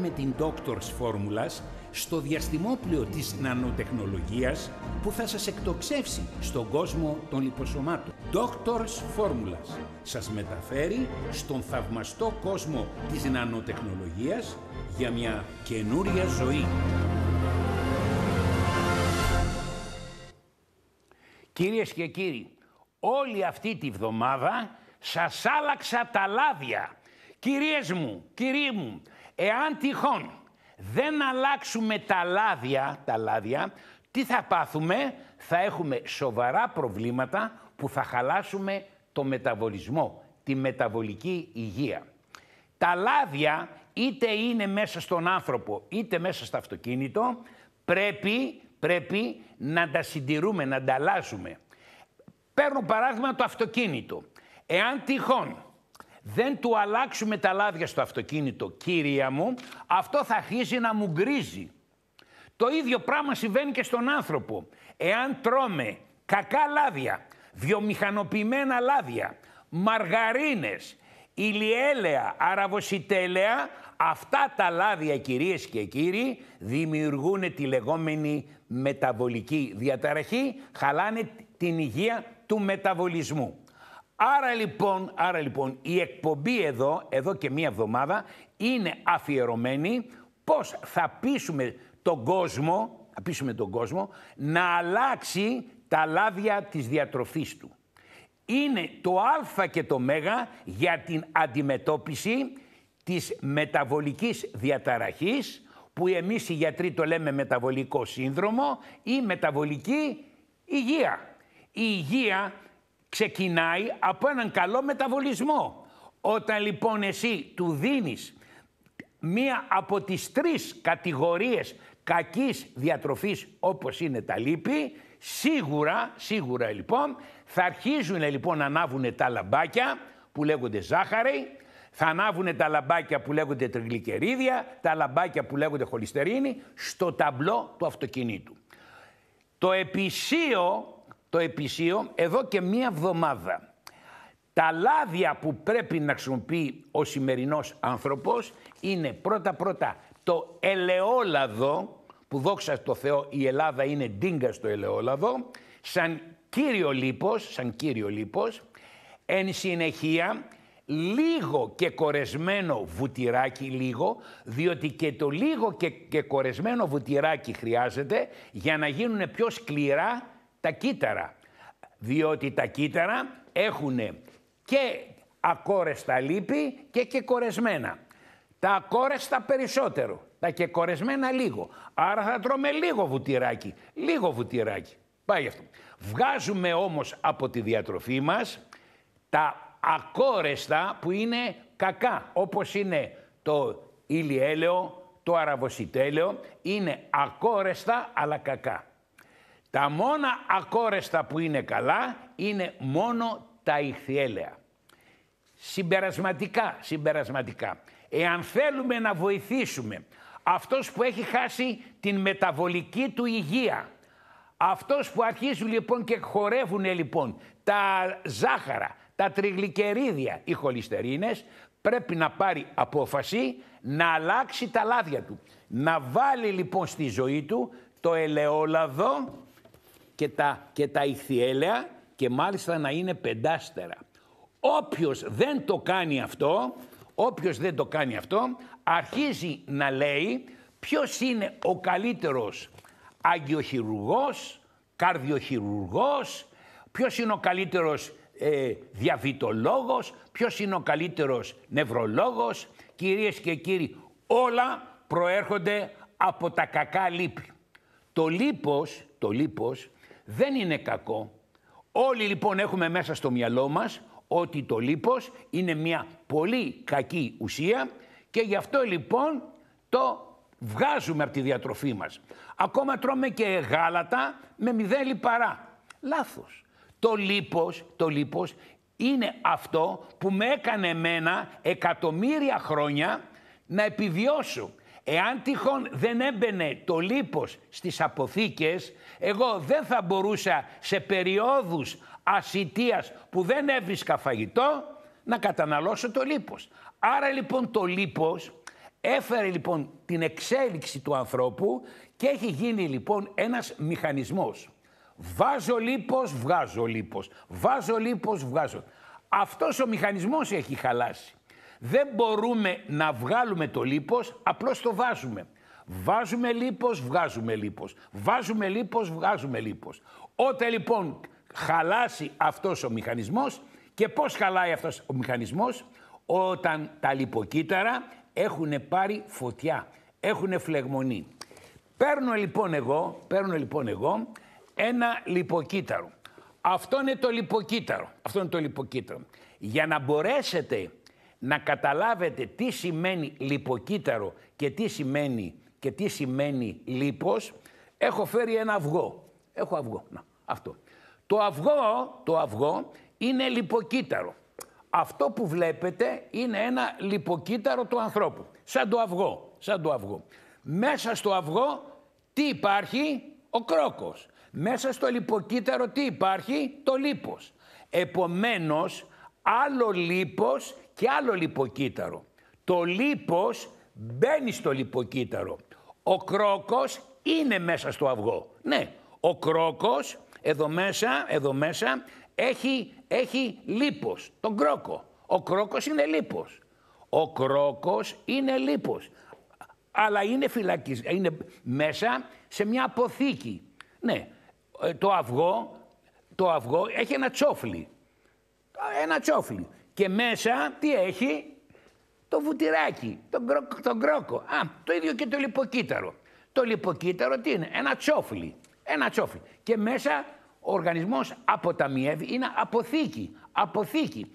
με την Doctor's Formulas στο διαστημόπλαιο της νανοτεχνολογίας που θα σας εκτοξεύσει στον κόσμο των λιποσωμάτων. Doctor's Formulas σας μεταφέρει στον θαυμαστό κόσμο της νανοτεχνολογίας για μια καινούρια ζωή. Κυρίες και κύριοι, όλη αυτή τη βδομάδα σας άλλαξα τα λάδια. Κυρίες μου, κύριοι μου, Εάν τυχόν δεν αλλάξουμε τα λάδια, τα λάδια, τι θα πάθουμε, θα έχουμε σοβαρά προβλήματα που θα χαλάσουμε το μεταβολισμό, τη μεταβολική υγεία. Τα λάδια είτε είναι μέσα στον άνθρωπο είτε μέσα στο αυτοκίνητο, πρέπει, πρέπει να τα συντηρούμε, να τα αλλάζουμε. Παίρνω παράδειγμα το αυτοκίνητο. Εάν τυχόν δεν του αλλάξουμε τα λάδια στο αυτοκίνητο, κύρια μου, αυτό θα αρχίσει να μου γκρίζει. Το ίδιο πράγμα συμβαίνει και στον άνθρωπο. Εάν τρώμε κακά λάδια, βιομηχανοποιημένα λάδια, μαργαρίνες, ηλιέλαια, αραβοσιτέλαια, αυτά τα λάδια κυρίες και κύριοι δημιουργούν τη λεγόμενη μεταβολική διαταραχή, χαλάνε την υγεία του μεταβολισμού. Άρα λοιπόν, άρα λοιπόν, η εκπομπή εδώ, εδώ και μία εβδομάδα, είναι αφιερωμένη πώς θα πείσουμε τον κόσμο, θα πείσουμε τον κόσμο να αλλάξει τα λάδια της διατροφής του. Είναι το α και το μέγα για την αντιμετώπιση της μεταβολικής διαταραχής, που εμείς οι γιατροί το λέμε μεταβολικό σύνδρομο ή μεταβολική υγεία. Η υγεία ξεκινάει από έναν καλό μεταβολισμό. Όταν λοιπόν εσύ του δίνεις μία από τις τρεις κατηγορίες κακής διατροφής όπως είναι τα λίπη, σίγουρα, σίγουρα λοιπόν, θα αρχίζουν λοιπόν να ανάβουν τα λαμπάκια που λέγονται ζάχαρη, θα ανάβουν τα λαμπάκια που λέγονται τριγλικερίδια, τα λαμπάκια που λέγονται χολυστερίνη, στο ταμπλό του αυτοκινήτου. Το επισίο το επισείο εδώ και μία εβδομάδα. Τα λάδια που πρέπει να χρησιμοποιεί ο σημερινός άνθρωπος είναι πρώτα-πρώτα το ελαιόλαδο, που δόξα στο Θεό η Ελλάδα είναι ντίγκα στο ελαιόλαδο, σαν κύριο λίπος, σαν κύριο λίπος, εν συνεχεία λίγο και κορεσμένο βουτυράκι λίγο, διότι και το λίγο και, και κορεσμένο βουτυράκι χρειάζεται για να γίνουν πιο σκληρά τα κύτταρα. Διότι τα κύτταρα έχουν και ακόρεστα λύπη και και κορεσμένα. Τα ακόρεστα περισσότερο, τα και κορεσμένα λίγο. Άρα θα τρώμε λίγο βουτυράκι, λίγο βουτυράκι. Πάει αυτό. Βγάζουμε όμως από τη διατροφή μας τα ακόρεστα που είναι κακά, όπως είναι το ηλιέλαιο, το αραβοσιτέλαιο, είναι ακόρεστα αλλά κακά. Τα μόνα ακόρεστα που είναι καλά είναι μόνο τα ηχθιέλαια. Συμπερασματικά, συμπερασματικά. Εάν θέλουμε να βοηθήσουμε αυτός που έχει χάσει την μεταβολική του υγεία, αυτός που αρχίζουν λοιπόν και χορεύουν λοιπόν τα ζάχαρα, τα τριγλικερίδια, οι χολυστερίνες, πρέπει να πάρει απόφαση να αλλάξει τα λάδια του. Να βάλει λοιπόν στη ζωή του το ελαιόλαδο και τα, και και μάλιστα να είναι πεντάστερα. Όποιος δεν το κάνει αυτό, όποιος δεν το κάνει αυτό, αρχίζει να λέει ποιος είναι ο καλύτερος αγιοχειρουργός, καρδιοχειρουργός, ποιος είναι ο καλύτερος ε, διαβητολόγος, ποιος είναι ο καλύτερος νευρολόγος. Κυρίες και κύριοι, όλα προέρχονται από τα κακά λύπη. Το λίπος, το λίπος δεν είναι κακό. Όλοι λοιπόν έχουμε μέσα στο μυαλό μας ότι το λίπος είναι μια πολύ κακή ουσία και γι' αυτό λοιπόν το βγάζουμε από τη διατροφή μας. Ακόμα τρώμε και γάλατα με μηδέν λιπαρά. Λάθος. Το λίπος, το λίπος είναι αυτό που με έκανε εμένα εκατομμύρια χρόνια να επιβιώσω. Εάν τυχόν δεν έμπαινε το λίπος στις αποθήκες, εγώ δεν θα μπορούσα σε περιόδους ασιτίας που δεν έβρισκα φαγητό να καταναλώσω το λίπος. Άρα λοιπόν το λίπος έφερε λοιπόν την εξέλιξη του ανθρώπου και έχει γίνει λοιπόν ένας μηχανισμός. Βάζω λίπος, βγάζω λίπος. Βάζω λίπος, βγάζω. Αυτός ο μηχανισμός έχει χαλάσει. Δεν μπορούμε να βγάλουμε το λίπος, απλώς το βάζουμε. Βάζουμε λίπος, βγάζουμε λίπος. Βάζουμε λίπος, βγάζουμε λίπος. Όταν λοιπόν χαλάσει αυτός ο μηχανισμός και πώς χαλάει αυτός ο μηχανισμός όταν τα λιποκύτταρα έχουν πάρει φωτιά, έχουν φλεγμονή. Παίρνω λοιπόν εγώ, παίρνω λοιπόν εγώ ένα λιποκύτταρο. Αυτό είναι το λιποκύτταρο. Αυτό είναι το λιποκύτταρο. Για να μπορέσετε να καταλάβετε τι σημαίνει λιποκύτταρο και τι σημαίνει, και τι σημαίνει λίπος, έχω φέρει ένα αυγό. Έχω αυγό, να, αυτό. Το αυγό, το αυγό είναι λιποκύτταρο. Αυτό που βλέπετε είναι ένα λιποκύτταρο του ανθρώπου. Σαν το αυγό, σαν το αυγό. Μέσα στο αυγό τι υπάρχει, ο κρόκος. Μέσα στο λιποκύτταρο τι υπάρχει, το λίπος. Επομένως, άλλο λίπος και άλλο λιποκύτταρο. Το λίπος μπαίνει στο λιποκύτταρο. Ο κρόκος είναι μέσα στο αυγό. Ναι, ο κρόκος εδώ μέσα, εδώ μέσα έχει, έχει λίπος, τον κρόκο. Ο κρόκος είναι λίπος. Ο κρόκος είναι λίπος. Αλλά είναι, φυλακισ... είναι μέσα σε μια αποθήκη. Ναι, ε, το αυγό, το αυγό έχει ένα τσόφλι. Ένα τσόφλι και μέσα τι έχει, το βουτυράκι, τον, κρό, τον κρόκο. Α, το ίδιο και το λιποκύτταρο. Το λιποκύτταρο τι είναι, ένα τσόφλι. Ένα τσόφλι. Και μέσα ο οργανισμός αποταμιεύει, είναι αποθήκη. Αποθήκη.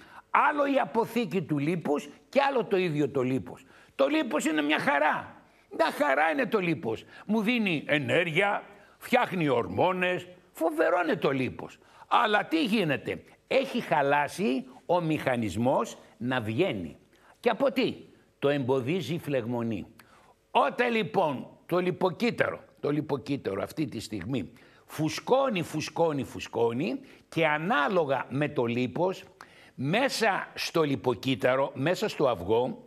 Άλλο η αποθήκη του λίπους και άλλο το ίδιο το λίπος. Το λίπος είναι μια χαρά. Μια χαρά είναι το λίπος. Μου δίνει ενέργεια, φτιάχνει ορμόνες. Φοβερό είναι το λίπος. Αλλά τι γίνεται. Έχει χαλάσει ο μηχανισμός να βγαίνει. Και από τι? Το εμποδίζει η φλεγμονή. Όταν λοιπόν το λιποκύτταρο, το λιποκύτταρο αυτή τη στιγμή φουσκώνει, φουσκώνει, φουσκώνει και ανάλογα με το λίπος, μέσα στο λιποκύτταρο, μέσα στο αυγό,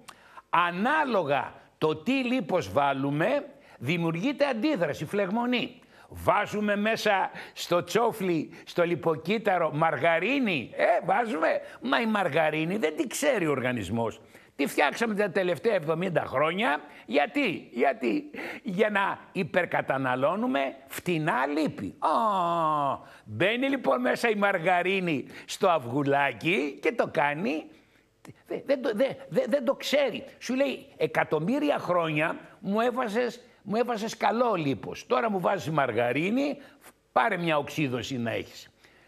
ανάλογα το τι λίπος βάλουμε, δημιουργείται αντίδραση, φλεγμονή. Βάζουμε μέσα στο τσόφλι, στο λιποκύτταρο, μαργαρίνη. Ε, βάζουμε. Μα η μαργαρίνη δεν τη ξέρει ο οργανισμός. Τη φτιάξαμε τα τελευταία 70 χρόνια. Γιατί, γιατί, για να υπερκαταναλώνουμε φτηνά λίπη. Α, Μπαίνει λοιπόν μέσα η μαργαρίνη στο αυγουλάκι και το κάνει. Δεν, δεν, δεν, δεν το ξέρει. Σου λέει εκατομμύρια χρόνια μου έβαζες μου έβαζε καλό λίπος. Τώρα μου βάζεις μαργαρίνη, πάρε μια οξύδωση να έχεις.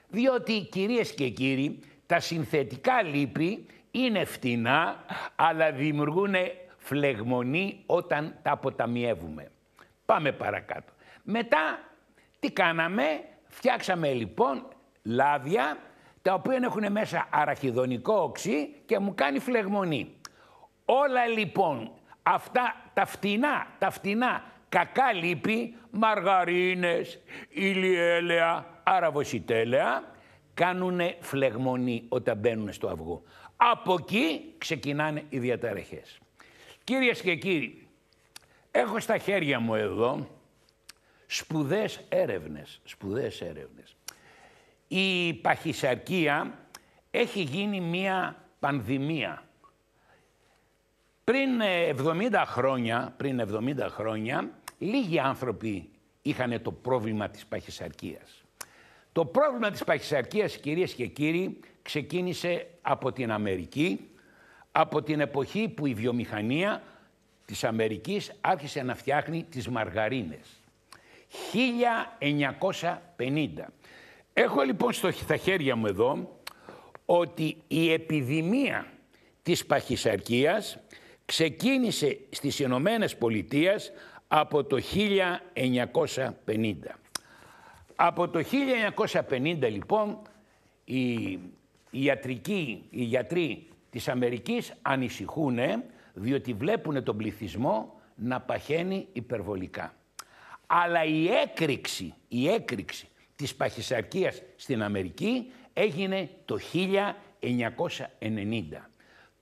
Διότι κυρίες και κύριοι, τα συνθετικά λίπη είναι φτηνά, αλλά δημιουργούν φλεγμονή όταν τα αποταμιεύουμε. Πάμε παρακάτω. Μετά τι κάναμε, φτιάξαμε λοιπόν λάδια τα οποία έχουν μέσα αραχιδονικό οξύ και μου κάνει φλεγμονή. Όλα λοιπόν Αυτά τα φτηνά, τα φτηνά, κακά λύπη, μαργαρίνες, ηλιέλαια, αραβοσιτέλαια, κάνουν φλεγμονή όταν μπαίνουν στο αυγό. Από εκεί ξεκινάνε οι διαταραχές. Κυρίες και κύριοι, έχω στα χέρια μου εδώ σπουδές έρευνες, σπουδές έρευνες. Η παχυσαρκία έχει γίνει μία πανδημία πριν 70 ε, χρόνια, πριν 70 χρόνια, λίγοι άνθρωποι είχαν το πρόβλημα της παχυσαρκίας. Το πρόβλημα της παχυσαρκίας, κυρίες και κύριοι, ξεκίνησε από την Αμερική, από την εποχή που η βιομηχανία της Αμερικής άρχισε να φτιάχνει τις μαργαρίνες. 1950. Έχω λοιπόν στα χέρια μου εδώ ότι η επιδημία της παχυσαρκίας ξεκίνησε στις Ηνωμένες Πολιτείες από το 1950. Από το 1950 λοιπόν οι, ιατρικοί, οι γιατροί της Αμερικής ανησυχούν διότι βλέπουν τον πληθυσμό να παχαίνει υπερβολικά. Αλλά η έκρηξη, η έκρηξη της παχυσαρκίας στην Αμερική έγινε το 1990.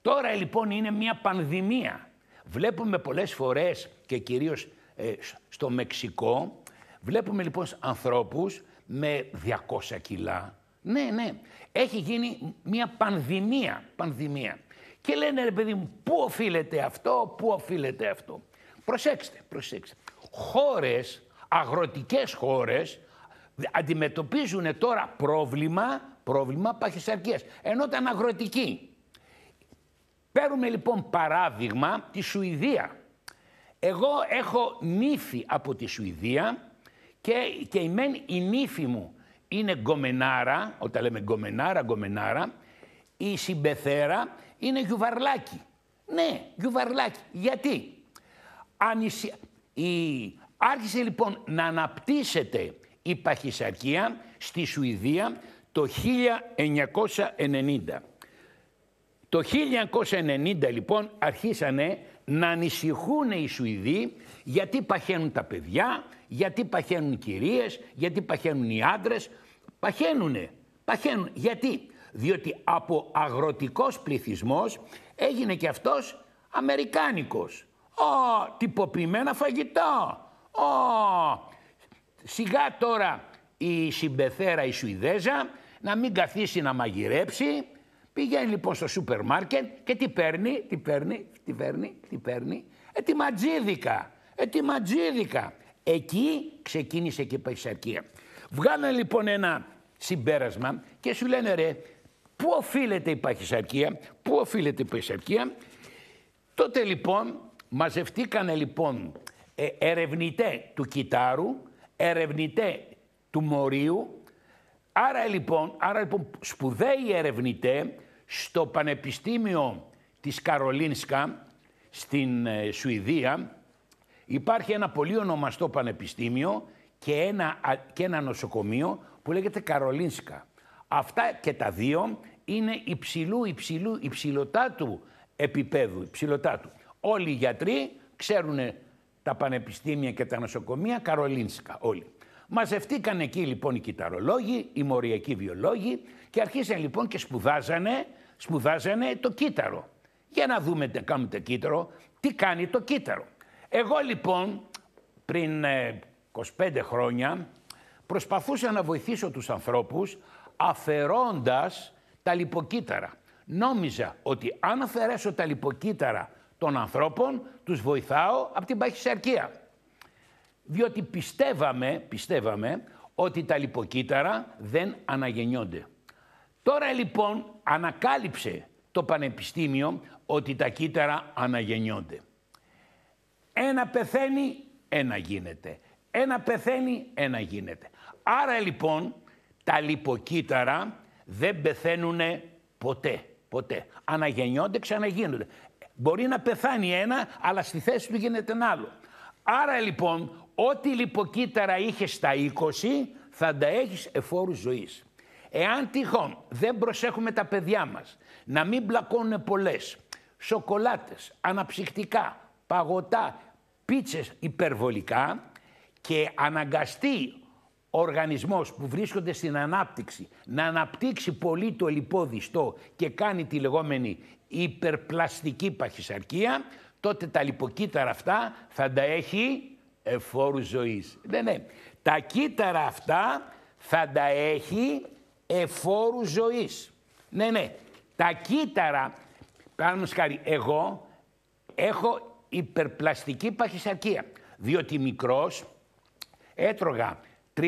Τώρα λοιπόν είναι μια πανδημία. Βλέπουμε πολλές φορές και κυρίως ε, στο Μεξικό, βλέπουμε λοιπόν ανθρώπους με 200 κιλά. Ναι, ναι. Έχει γίνει μια πανδημία. Πανδημία. Και λένε ρε παιδί μου, πού οφείλεται αυτό, πού οφείλεται αυτό. Προσέξτε, προσέξτε. Χώρες, αγροτικές χώρες, αντιμετωπίζουν τώρα πρόβλημα, πρόβλημα παχυσαρκίας. Ενώ ήταν αγροτική. Παίρνουμε λοιπόν παράδειγμα τη Σουηδία. Εγώ έχω νύφη από τη Σουηδία και, και η, μεν, η νύφη μου είναι γκομενάρα, όταν λέμε γκομενάρα, γκομενάρα, η συμπεθέρα είναι γιουβαρλάκι. Ναι, γιουβαρλάκι. Γιατί. Η... Άρχισε λοιπόν να αναπτύσσεται η παχυσαρκία στη Σουηδία το 1990. Το 1990 λοιπόν αρχίσανε να ανησυχούν οι Σουηδοί γιατί παχαίνουν τα παιδιά, γιατί παχαίνουν οι κυρίες, γιατί παχαίνουν οι άντρες. Παχαίνουνε, παχαίνουν. Γιατί, διότι από αγροτικός πληθυσμός έγινε και αυτός αμερικάνικος. Ω, τυποποιημένα φαγητό. Ω, σιγά τώρα η συμπεθέρα η Σουηδέζα να μην καθίσει να μαγειρέψει, Πηγαίνει λοιπόν στο σούπερ μάρκετ και τι παίρνει, τι παίρνει, τι παίρνει, τι παίρνει. Ε, τη ματζίδικα, ε, ματζίδικα. Εκεί ξεκίνησε και η παχυσαρκία. βγάνε λοιπόν ένα συμπέρασμα και σου λένε ρε, πού οφείλεται η παχυσαρκία, πού οφείλεται η παχυσαρκία. Τότε λοιπόν μαζευτήκανε λοιπόν ε, ερευνητέ του κιτάρου, ερευνητέ του μορίου, Άρα λοιπόν, άρα λοιπόν σπουδαίοι ερευνητέ στο Πανεπιστήμιο της Καρολίνσκα στην ε, Σουηδία υπάρχει ένα πολύ ονομαστό πανεπιστήμιο και ένα, και ένα νοσοκομείο που λέγεται Καρολίνσκα. Αυτά και τα δύο είναι υψηλού, υψηλού, υψηλωτά του επίπεδου, υψηλωτά του. Όλοι οι γιατροί ξέρουν τα πανεπιστήμια και τα νοσοκομεία Καρολίνσκα, όλοι. Μαζευτήκαν εκεί λοιπόν οι κυταρολόγοι, οι μοριακοί βιολόγοι και αρχίσαν λοιπόν και σπουδάζανε, σπουδάζανε το κύτταρο. Για να δούμε τι κάνουμε το κύτταρο, τι κάνει το κύτταρο. Εγώ λοιπόν πριν 25 ε, χρόνια προσπαθούσα να βοηθήσω τους ανθρώπους αφαιρώντας τα λιποκύτταρα. Νόμιζα ότι αν αφαιρέσω τα λιποκύτταρα των ανθρώπων, τους βοηθάω από την παχυσαρκία διότι πιστεύαμε, πιστεύαμε ότι τα λιποκύτταρα δεν αναγεννιόνται. Τώρα λοιπόν ανακάλυψε το Πανεπιστήμιο ότι τα κύτταρα αναγεννιόνται. Ένα πεθαίνει, ένα γίνεται. Ένα πεθαίνει, ένα γίνεται. Άρα λοιπόν τα λιποκύτταρα δεν πεθαίνουν ποτέ. Ποτέ. Αναγεννιόνται, ξαναγίνονται. Μπορεί να πεθάνει ένα, αλλά στη θέση του γίνεται ένα άλλο. Άρα λοιπόν Ό,τι λιποκύτταρα είχες στα 20 θα τα έχεις εφόρου ζωής. Εάν τυχόν δεν προσέχουμε τα παιδιά μας να μην μπλακώνουν πολλές σοκολάτες, αναψυκτικά, παγωτά, πίτσες υπερβολικά και αναγκαστεί ο οργανισμός που βρίσκονται στην ανάπτυξη να αναπτύξει πολύ το λιπόδιστό και κάνει τη λεγόμενη υπερπλαστική παχυσαρκία, τότε τα λιποκύτταρα αυτά θα τα έχει εφόρου ζωής. Ναι, ναι. Τα κύτταρα αυτά θα τα έχει εφόρου ζωής. Ναι, ναι. Τα κύτταρα, πάνω σκάρι, εγώ έχω υπερπλαστική παχυσαρκία. Διότι μικρός έτρωγα 32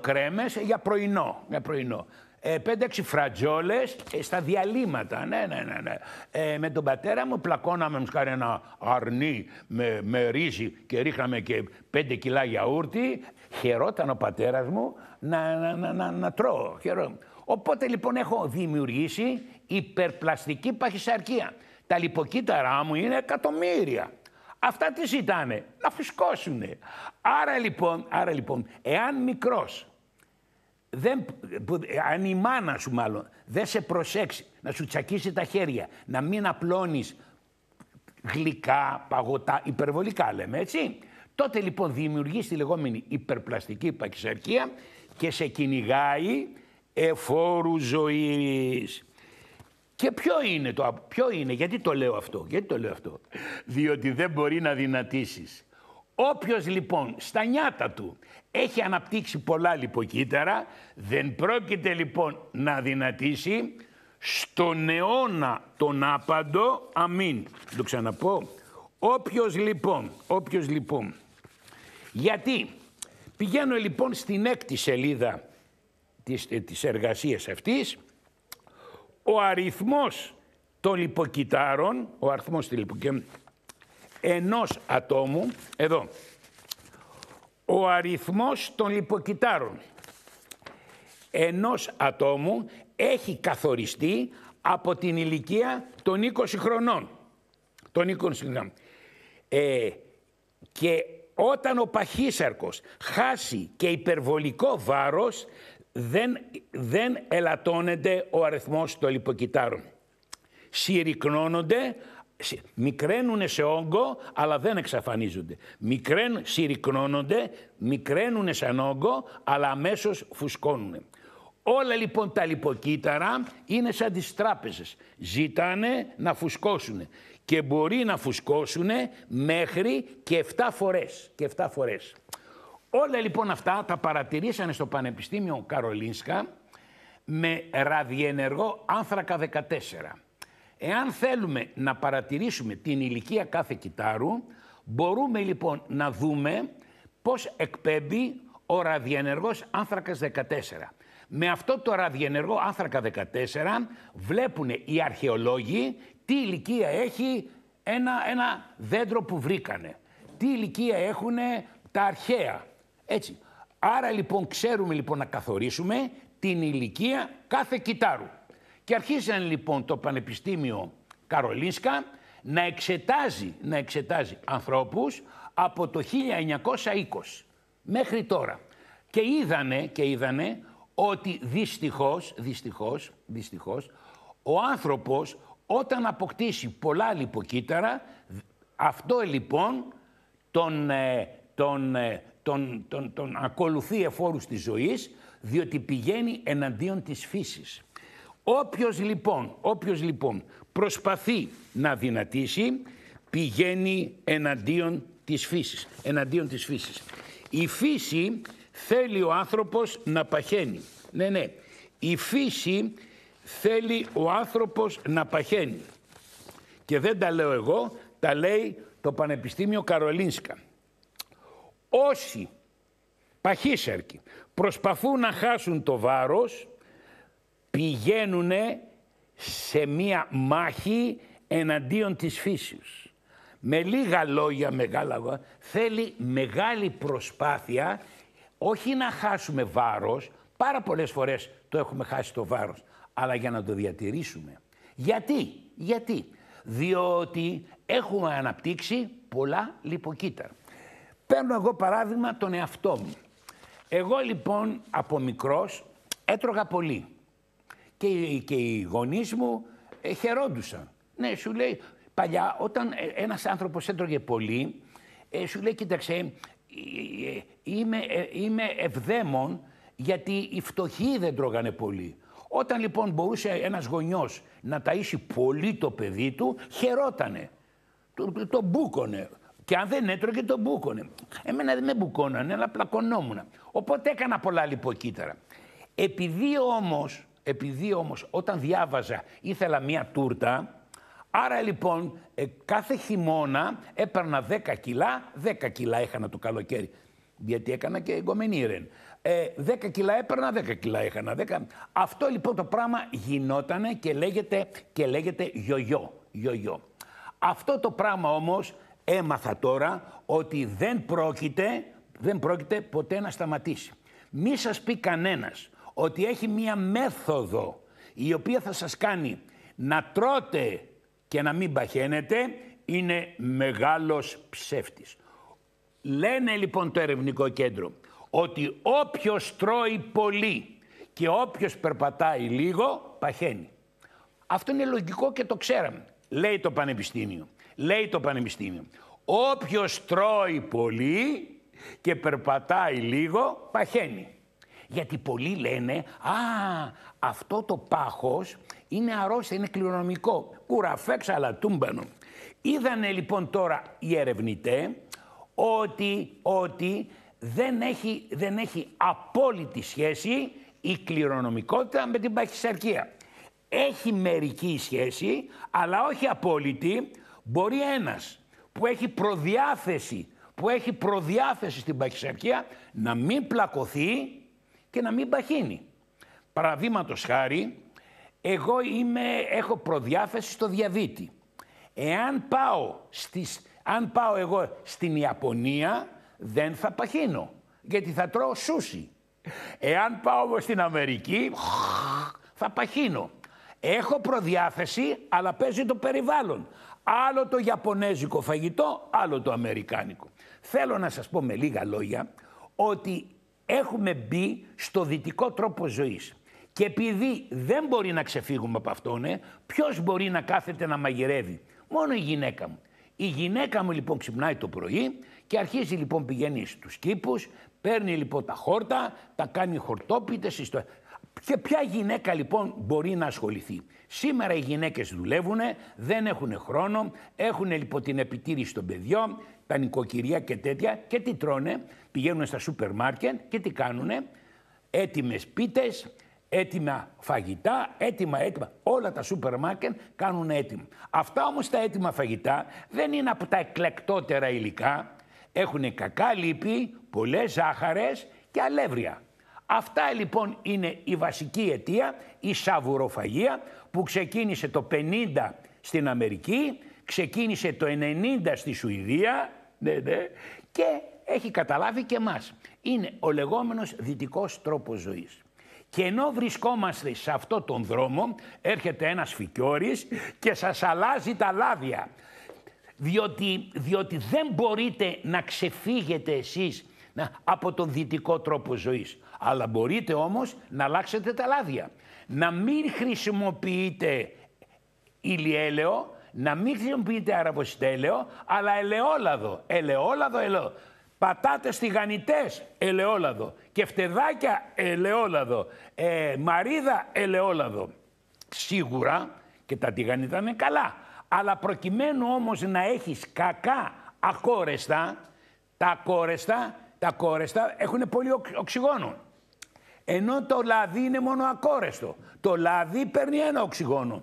κρέμες για πρωινό. Για πρωινό. Ε, πέντε εξι φρατζόλε ε, στα διαλύματα. Ναι, ναι, ναι. ναι. Ε, με τον πατέρα μου πλακώναμε μου ένα αρνί με, με ρύζι και ρίχναμε και 5 κιλά γιαούρτι. Χαιρόταν ο πατέρας μου να, να, να, να, να τρώω. Οπότε λοιπόν έχω δημιουργήσει υπερπλαστική παχυσαρκία. Τα λιποκύτταρά μου είναι εκατομμύρια. Αυτά τι ζητάνε, να φυσκώσουνε. Άρα λοιπόν, άρα λοιπόν, εάν μικρός δεν, ε, αν η μάνα σου μάλλον δεν σε προσέξει, να σου τσακίσει τα χέρια, να μην απλώνεις γλυκά, παγωτά, υπερβολικά λέμε, έτσι. Τότε λοιπόν δημιουργείς τη λεγόμενη υπερπλαστική παχυσαρκία και σε κυνηγάει εφόρου ζωής. Και ποιο είναι, το, ποιο είναι, γιατί το λέω αυτό, γιατί το λέω αυτό. Διότι δεν μπορεί να δυνατήσεις Όποιος λοιπόν στα νιάτα του έχει αναπτύξει πολλά λιποκύτταρα, δεν πρόκειται λοιπόν να δυνατήσει στον αιώνα τον άπαντο, αμήν. Το ξαναπώ. Όποιος λοιπόν, όποιος λοιπόν. Γιατί πηγαίνω λοιπόν στην έκτη σελίδα της, ε, της εργασίας αυτής, ο αριθμός των λιποκυτάρων, ο αριθμός των λιποκυτάρων, ενός ατόμου, εδώ, ο αριθμός των λιποκυτάρων ενός ατόμου έχει καθοριστεί από την ηλικία των 20 χρονών. Των 20 χρονών. Ε, και όταν ο παχύσαρκος χάσει και υπερβολικό βάρος, δεν, δεν ελαττώνεται ο αριθμός των λιποκυτάρων. Συρρυκνώνονται μικραίνουν σε όγκο, αλλά δεν εξαφανίζονται. Μικραίν, συρρυκνώνονται, μικραίνουν σε όγκο, αλλά αμέσως φουσκώνουν. Όλα λοιπόν τα λιποκύτταρα είναι σαν τις τράπεζες. Ζητάνε να φουσκώσουν και μπορεί να φουσκώσουν μέχρι και 7 φορές. Και 7 φορές. Όλα λοιπόν αυτά τα παρατηρήσανε στο Πανεπιστήμιο Καρολίνσκα με ραδιενεργό άνθρακα 14. Εάν θέλουμε να παρατηρήσουμε την ηλικία κάθε κιτάρου, μπορούμε λοιπόν να δούμε πώς εκπέμπει ο ραδιενεργός άνθρακας 14. Με αυτό το ραδιενεργό άνθρακα 14 βλέπουν οι αρχαιολόγοι τι ηλικία έχει ένα, ένα δέντρο που βρήκανε. Τι ηλικία έχουν τα αρχαία. Έτσι. Άρα λοιπόν ξέρουμε λοιπόν να καθορίσουμε την ηλικία κάθε κιτάρου. Και αρχίσαν λοιπόν το Πανεπιστήμιο Καρολίνσκα να εξετάζει, να εξετάζει ανθρώπους από το 1920 μέχρι τώρα. Και είδανε, και είδανε ότι δυστυχώς, δυστυχώς, δυστυχώς, ο άνθρωπος όταν αποκτήσει πολλά λιποκύτταρα, αυτό λοιπόν τον, ε, τον, ε, τον, τον, τον ακολουθεί εφόρους της ζωής, διότι πηγαίνει εναντίον της φύσης. Όποιος λοιπόν, όποιος λοιπόν προσπαθεί να δυνατήσει, πηγαίνει εναντίον της φύσης. Εναντίον της φύσης. Η φύση θέλει ο άνθρωπος να παχαίνει. Ναι, ναι. Η φύση θέλει ο άνθρωπος να παχαίνει. Και δεν τα λέω εγώ, τα λέει το Πανεπιστήμιο Καρολίνσκα. Όσοι παχύσαρκοι προσπαθούν να χάσουν το βάρος, πηγαίνουν σε μία μάχη εναντίον της φύσης. Με λίγα λόγια, μεγάλα θέλει μεγάλη προσπάθεια, όχι να χάσουμε βάρος, πάρα πολλές φορές το έχουμε χάσει το βάρος, αλλά για να το διατηρήσουμε. Γιατί, γιατί, διότι έχουμε αναπτύξει πολλά λιποκύτταρα. Παίρνω εγώ παράδειγμα τον εαυτό μου. Εγώ λοιπόν από μικρός έτρωγα πολύ. Και, και οι γονείς μου ε, χαιρόντουσαν. Ναι, σου λέει, παλιά όταν ε, ένας άνθρωπος έτρωγε πολύ, ε, σου λέει, κοίταξε, είμαι, είμαι γιατί οι φτωχοί δεν τρώγανε πολύ. Όταν λοιπόν μπορούσε ένας γονιός να ταΐσει πολύ το παιδί του, χαιρότανε. Το, το, μπούκωνε. Και αν δεν έτρωγε, τον μπούκωνε. Εμένα δεν με μπουκώνανε, αλλά πλακωνόμουν. Οπότε έκανα πολλά λιποκύτταρα. Επειδή όμως επειδή όμως όταν διάβαζα ήθελα μία τούρτα, άρα λοιπόν ε, κάθε χειμώνα έπαιρνα 10 κιλά, 10 κιλά έχανα το καλοκαίρι, γιατί έκανα και εγκομενήρεν. Ε, 10 κιλά έπαιρνα, 10 κιλά έχανα. 10... Αυτό λοιπόν το πράγμα γινότανε και λέγεται, και λέγεται γιογιό, γιογιό. Αυτό το πράγμα όμως έμαθα τώρα ότι δεν πρόκειται, δεν πρόκειται ποτέ να σταματήσει. Μη σας πει κανένας ότι έχει μία μέθοδο η οποία θα σας κάνει να τρώτε και να μην παχαίνετε, είναι μεγάλος ψεύτης. Λένε λοιπόν το ερευνικό κέντρο ότι όποιος τρώει πολύ και όποιος περπατάει λίγο, παχαίνει. Αυτό είναι λογικό και το ξέραμε. Λέει το Πανεπιστήμιο. Λέει το Πανεπιστήμιο. Όποιος τρώει πολύ και περπατάει λίγο, παχαίνει. Γιατί πολλοί λένε, α, αυτό το πάχος είναι αρρώστια, είναι κληρονομικό. κουραφέξ αλλά τούμπανο. Είδανε λοιπόν τώρα οι ερευνητέ ότι, ότι δεν, έχει, δεν έχει απόλυτη σχέση η κληρονομικότητα με την παχυσαρκία. Έχει μερική σχέση, αλλά όχι απόλυτη. Μπορεί ένας που έχει προδιάθεση, που έχει προδιάθεση στην παχυσαρκία να μην πλακωθεί και να μην παχύνει. Παραδείγματος χάρη, εγώ είμαι, έχω προδιάθεση στο διαβήτη. Εάν πάω, στις, αν πάω εγώ στην Ιαπωνία, δεν θα παχύνω, γιατί θα τρώω σούσι. Εάν πάω όμως στην Αμερική, θα παχύνω. Έχω προδιάθεση, αλλά παίζει το περιβάλλον. Άλλο το Ιαπωνέζικο φαγητό, άλλο το Αμερικάνικο. Θέλω να σας πω με λίγα λόγια ότι έχουμε μπει στο δυτικό τρόπο ζωής. Και επειδή δεν μπορεί να ξεφύγουμε από αυτόν, ναι, ε, ποιος μπορεί να κάθεται να μαγειρεύει. Μόνο η γυναίκα μου. Η γυναίκα μου λοιπόν ξυπνάει το πρωί και αρχίζει λοιπόν πηγαίνει στους κήπους, παίρνει λοιπόν τα χόρτα, τα κάνει χορτόπιτες, και ποια γυναίκα λοιπόν μπορεί να ασχοληθεί. Σήμερα οι γυναίκες δουλεύουν, δεν έχουν χρόνο, έχουν λοιπόν την επιτήρηση των παιδιών, τα νοικοκυριά και τέτοια και τι τρώνε, πηγαίνουν στα σούπερ μάρκετ και τι κάνουνε, έτοιμες πίτες, έτοιμα φαγητά, έτοιμα, έτοιμα. Όλα τα σούπερ μάρκετ κάνουν έτοιμα. Αυτά όμως τα έτοιμα φαγητά δεν είναι από τα εκλεκτότερα υλικά. Έχουν κακά λύπη, πολλές ζάχαρες και αλεύρια. Αυτά λοιπόν είναι η βασική αιτία, η σαβουροφαγία που ξεκίνησε το 50 στην Αμερική, ξεκίνησε το 90 στη Σουηδία ναι, ναι, και έχει καταλάβει και μας. Είναι ο λεγόμενος δυτικός τρόπος ζωής. Και ενώ βρισκόμαστε σε αυτό τον δρόμο, έρχεται ένας φικιόρης και σας αλλάζει τα λάδια. Διότι, διότι δεν μπορείτε να ξεφύγετε εσείς να, από τον δυτικό τρόπο ζωής. Αλλά μπορείτε όμως να αλλάξετε τα λάδια. Να μην χρησιμοποιείτε ηλιέλαιο, να μην χρησιμοποιείτε αραβοσιτέλαιο, αλλά ελαιόλαδο, ελαιόλαδο, ελαιόλαδο. Πατάτες τηγανιτές, ελαιόλαδο. Κεφτεδάκια, ελαιόλαδο. Ε, μαρίδα, ελαιόλαδο. Σίγουρα και τα τηγανιτά είναι καλά. Αλλά προκειμένου όμως να έχεις κακά ακόρεστα, τα ακόρεστα τα κόρεστα έχουν πολύ οξυγόνο. Ενώ το λαδί είναι μόνο ακόρεστο. Το λαδί παίρνει ένα οξυγόνο.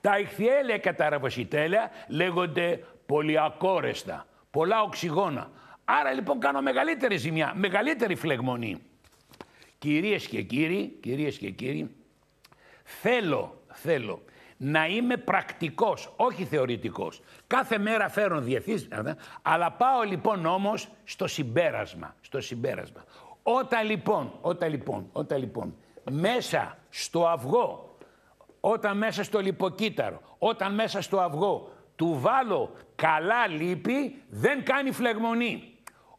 Τα ηχθιέλαια και τα ραβοσιτέλαια λέγονται πολυακόρεστα. Πολλά οξυγόνα. Άρα λοιπόν κάνω μεγαλύτερη ζημιά, μεγαλύτερη φλεγμονή. Κυρίες και κύριοι, κυρίες και κύριοι, θέλω, θέλω να είμαι πρακτικός, όχι θεωρητικός. Κάθε μέρα φέρω διευθύνσεις, αλλά πάω λοιπόν όμως στο συμπέρασμα, στο συμπέρασμα. Όταν λοιπόν, όταν λοιπόν, όταν λοιπόν, μέσα στο αυγό, όταν μέσα στο λιποκύτταρο, όταν μέσα στο αυγό του βάλω καλά λίπη, δεν κάνει φλεγμονή.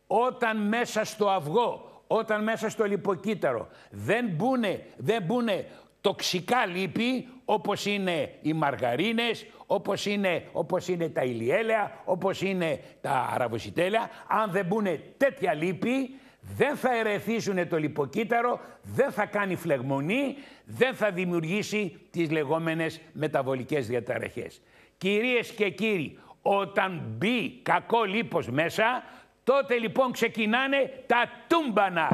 Όταν μέσα στο αυγό, όταν μέσα στο λιποκύτταρο δεν μπουνε, δεν μπουνε τοξικά λίπη όπως είναι οι μαργαρίνες, όπως είναι, όπως είναι τα ηλιέλαια, όπως είναι τα αραβοσιτέλαια. Αν δεν μπουν τέτοια λίπη, δεν θα ερεθίσουν το λιποκύτταρο, δεν θα κάνει φλεγμονή, δεν θα δημιουργήσει τις λεγόμενες μεταβολικές διαταραχές. Κυρίες και κύριοι, όταν μπει κακό λίπος μέσα, τότε λοιπόν ξεκινάνε τα τούμπανα.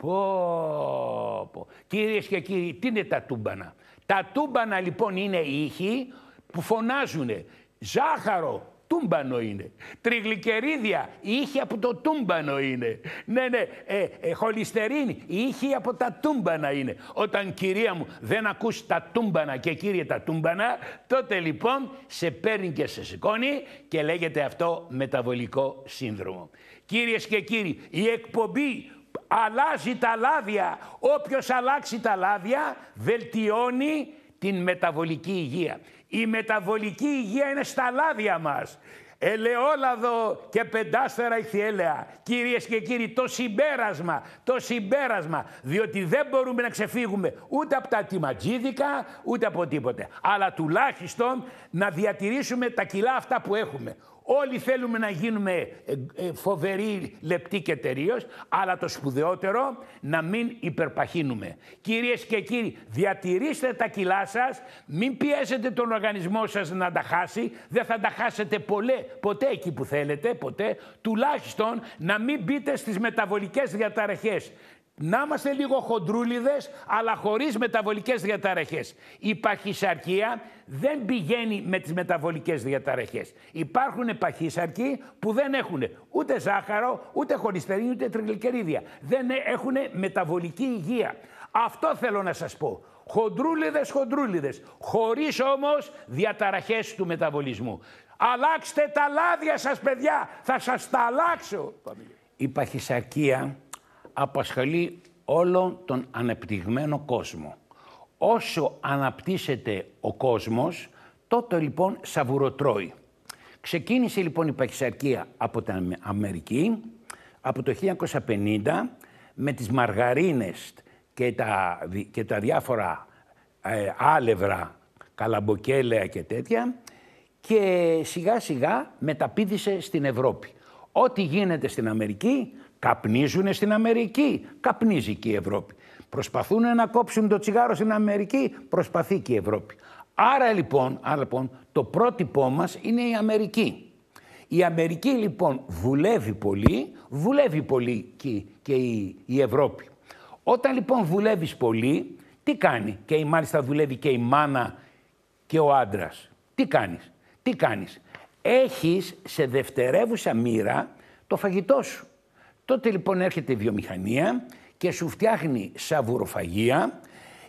Πω, πω. Κυρίες και κύριοι, τι είναι τα τούμπανα. Τα τούμπανα λοιπόν είναι ήχοι που φωνάζουνε. Ζάχαρο, τούμπανο είναι. Τριγλικερίδια, ήχη από το τούμπανο είναι. Ναι, ναι, ε, ε, χολυστερίνη, ήχη από τα τούμπανα είναι. Όταν κυρία μου δεν ακούς τα τούμπανα και κύριε τα τούμπανα, τότε λοιπόν σε παίρνει και σε σηκώνει και λέγεται αυτό μεταβολικό σύνδρομο. Κυρίες και κύριοι, η εκπομπή αλλάζει τα λάδια. Όποιος αλλάξει τα λάδια βελτιώνει την μεταβολική υγεία. Η μεταβολική υγεία είναι στα λάδια μας. Ελαιόλαδο και πεντάστερα ηχθιέλαια. Κυρίες και κύριοι, το συμπέρασμα, το συμπέρασμα, διότι δεν μπορούμε να ξεφύγουμε ούτε από τα τιματζίδικα, ούτε από τίποτε. Αλλά τουλάχιστον να διατηρήσουμε τα κιλά αυτά που έχουμε. Όλοι θέλουμε να γίνουμε ε, ε, φοβεροί, λεπτοί και τελείω, αλλά το σπουδαιότερο να μην υπερπαχύνουμε. Κυρίες και κύριοι, διατηρήστε τα κιλά σας, μην πιέσετε τον οργανισμό σας να τα χάσει. Δεν θα τα χάσετε πολλέ, ποτέ εκεί που θέλετε, ποτέ. Τουλάχιστον να μην μπείτε στις μεταβολικές διαταραχές να είμαστε λίγο χοντρούλιδες, αλλά χωρίς μεταβολικές διαταραχές. Η παχυσαρκία δεν πηγαίνει με τις μεταβολικές διαταραχές. Υπάρχουν παχύσαρκοι που δεν έχουν ούτε ζάχαρο, ούτε χολυστερή, ούτε τριγλικερίδια. Δεν ε, έχουν μεταβολική υγεία. Αυτό θέλω να σας πω. Χοντρούλιδες, χοντρούλιδες. Χωρίς όμως διαταραχές του μεταβολισμού. Αλλάξτε τα λάδια σας, παιδιά. Θα σας τα αλλάξω. Η παχυσαρκία απασχολεί όλο τον ανεπτυγμένο κόσμο. Όσο αναπτύσσεται ο κόσμος, τότε λοιπόν σαβουροτρώει. Ξεκίνησε λοιπόν η παχυσαρκία από την Αμερική, από το 1950, με τις μαργαρίνες και τα, και τα διάφορα ε, άλευρα, καλαμποκέλαια και τέτοια, και σιγά σιγά μεταπίδησε στην Ευρώπη. Ό,τι γίνεται στην Αμερική Καπνίζουν στην Αμερική, καπνίζει και η Ευρώπη. Προσπαθούν να κόψουν το τσιγάρο στην Αμερική, προσπαθεί και η Ευρώπη. Άρα λοιπόν, άρα, λοιπόν το πρότυπό μας είναι η Αμερική. Η Αμερική λοιπόν βουλεύει πολύ, Βουλεύει πολύ και, και η, Ευρώπη. Όταν λοιπόν βουλεύεις πολύ, τι κάνει και η, μάλιστα δουλεύει και η μάνα και ο άντρας. Τι κάνεις, τι κάνεις. Έχεις σε δευτερεύουσα μοίρα το φαγητό σου. Τότε λοιπόν έρχεται η βιομηχανία και σου φτιάχνει σαβουροφαγία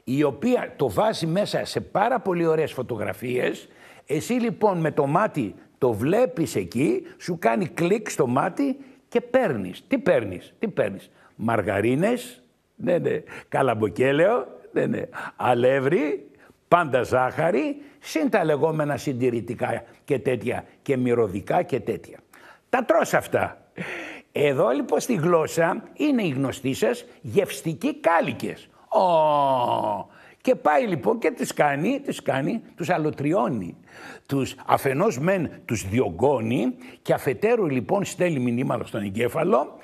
η οποία το βάζει μέσα σε πάρα πολύ ωραίες φωτογραφίες. Εσύ λοιπόν με το μάτι το βλέπεις εκεί, σου κάνει κλικ στο μάτι και παίρνεις. Τι παίρνεις, τι παίρνεις. Μαργαρίνες, ναι, ναι, καλαμποκέλαιο, ναι, ναι, αλεύρι, πάντα ζάχαρη, συν τα λεγόμενα συντηρητικά και τέτοια και μυρωδικά και τέτοια. Τα τρως αυτά. Εδώ λοιπόν στη γλώσσα είναι οι γνωστοί σας γευστικοί κάλικέ. Και πάει λοιπόν και τις κάνει, τις κάνει, τους αλωτριώνει. Τους αφενός μεν τους διωγγώνει και αφετέρου λοιπόν στέλνει μηνύματα στον εγκέφαλο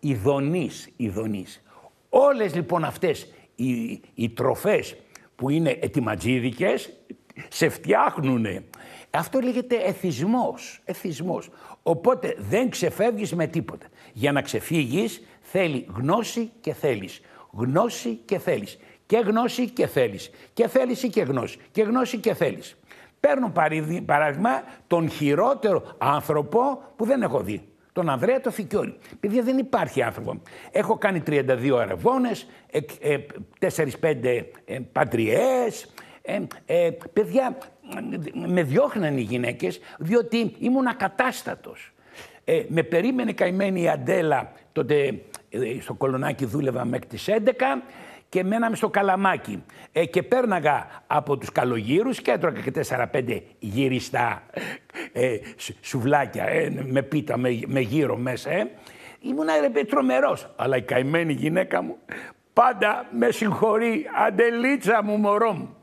ειδονής, ειδονής. Όλες λοιπόν αυτές οι, οι τροφές που είναι ετοιματζίδικες σε φτιάχνουνε αυτό λέγεται εθισμός, εθισμός. Οπότε δεν ξεφεύγεις με τίποτα. Για να ξεφύγεις θέλει γνώση και θέλεις. Γνώση και θέλεις. Και γνώση και θέλεις. Και θέλεις και γνώση. Και γνώση και θέλεις. Παίρνω παράδειγμα τον χειρότερο άνθρωπο που δεν έχω δει. Τον Ανδρέα το Φικιόλη. Επειδή δεν υπάρχει άνθρωπο. Έχω κάνει 32 αραβώνες, 4-5 ε, ε, πατριές. Ε, παιδιά, με διώχναν οι γυναίκες διότι ήμουν ακατάστατος. Ε, με περίμενε καημένη η Αντέλα, τότε ε, στο Κολονάκι δούλευα μέχρι τις 11 και μέναμε στο Καλαμάκι. Ε, και πέρναγα από τους καλογύρους και έτρωγα και 4-5 γυριστά ε, σουβλάκια ε, με πίτα, με, γύρο μέσα. Ε. Ήμουν τρομερός, αλλά η καημένη γυναίκα μου πάντα με συγχωρεί, Αντελίτσα μου μωρό μου.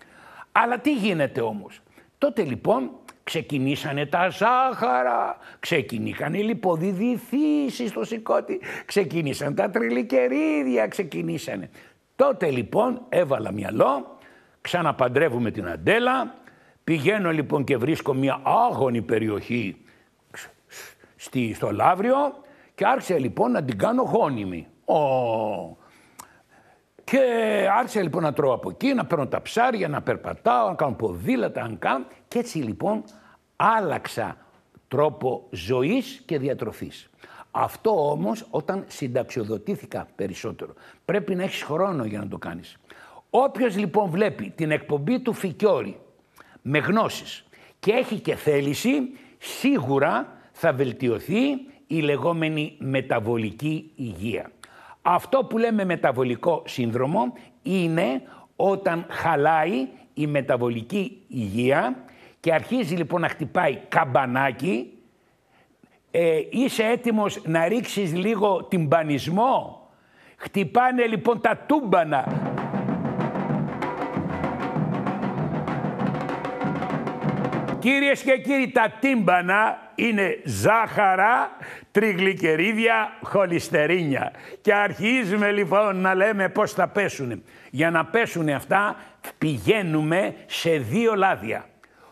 Αλλά τι γίνεται όμως. Τότε λοιπόν ξεκινήσανε τα ζάχαρα, ξεκινήκαν οι λιποδιδιθήσεις στο σηκώτη, ξεκινήσαν τα τριλικερίδια, ξεκινήσανε. Τότε λοιπόν έβαλα μυαλό, ξαναπαντρεύουμε την αντέλα, πηγαίνω λοιπόν και βρίσκω μια άγωνη περιοχή στο Λαύριο και άρχισε λοιπόν να την κάνω γόνιμη. Oh. Και άρχισα λοιπόν να τρώω από εκεί, να παίρνω τα ψάρια, να περπατάω, να κάνω ποδήλατα, αν κάνω. Και έτσι λοιπόν άλλαξα τρόπο ζωής και διατροφής. Αυτό όμως όταν συνταξιοδοτήθηκα περισσότερο. Πρέπει να έχεις χρόνο για να το κάνεις. Όποιος λοιπόν βλέπει την εκπομπή του Φικιόρη με γνώσεις και έχει και θέληση, σίγουρα θα βελτιωθεί η λεγόμενη μεταβολική υγεία. Αυτό που λέμε μεταβολικό σύνδρομο είναι όταν χαλάει η μεταβολική υγεία και αρχίζει λοιπόν να χτυπάει καμπανάκι, ε, είσαι έτοιμος να ρίξεις λίγο τυμπανισμό. Χτυπάνε λοιπόν τα τούμπανα Κυρίες και κύριοι, τα τύμπανα είναι ζάχαρα, τριγλικερίδια, χολυστερίνια. Και αρχίζουμε λοιπόν να λέμε πώς θα πέσουν. Για να πέσουν αυτά πηγαίνουμε σε δύο λάδια.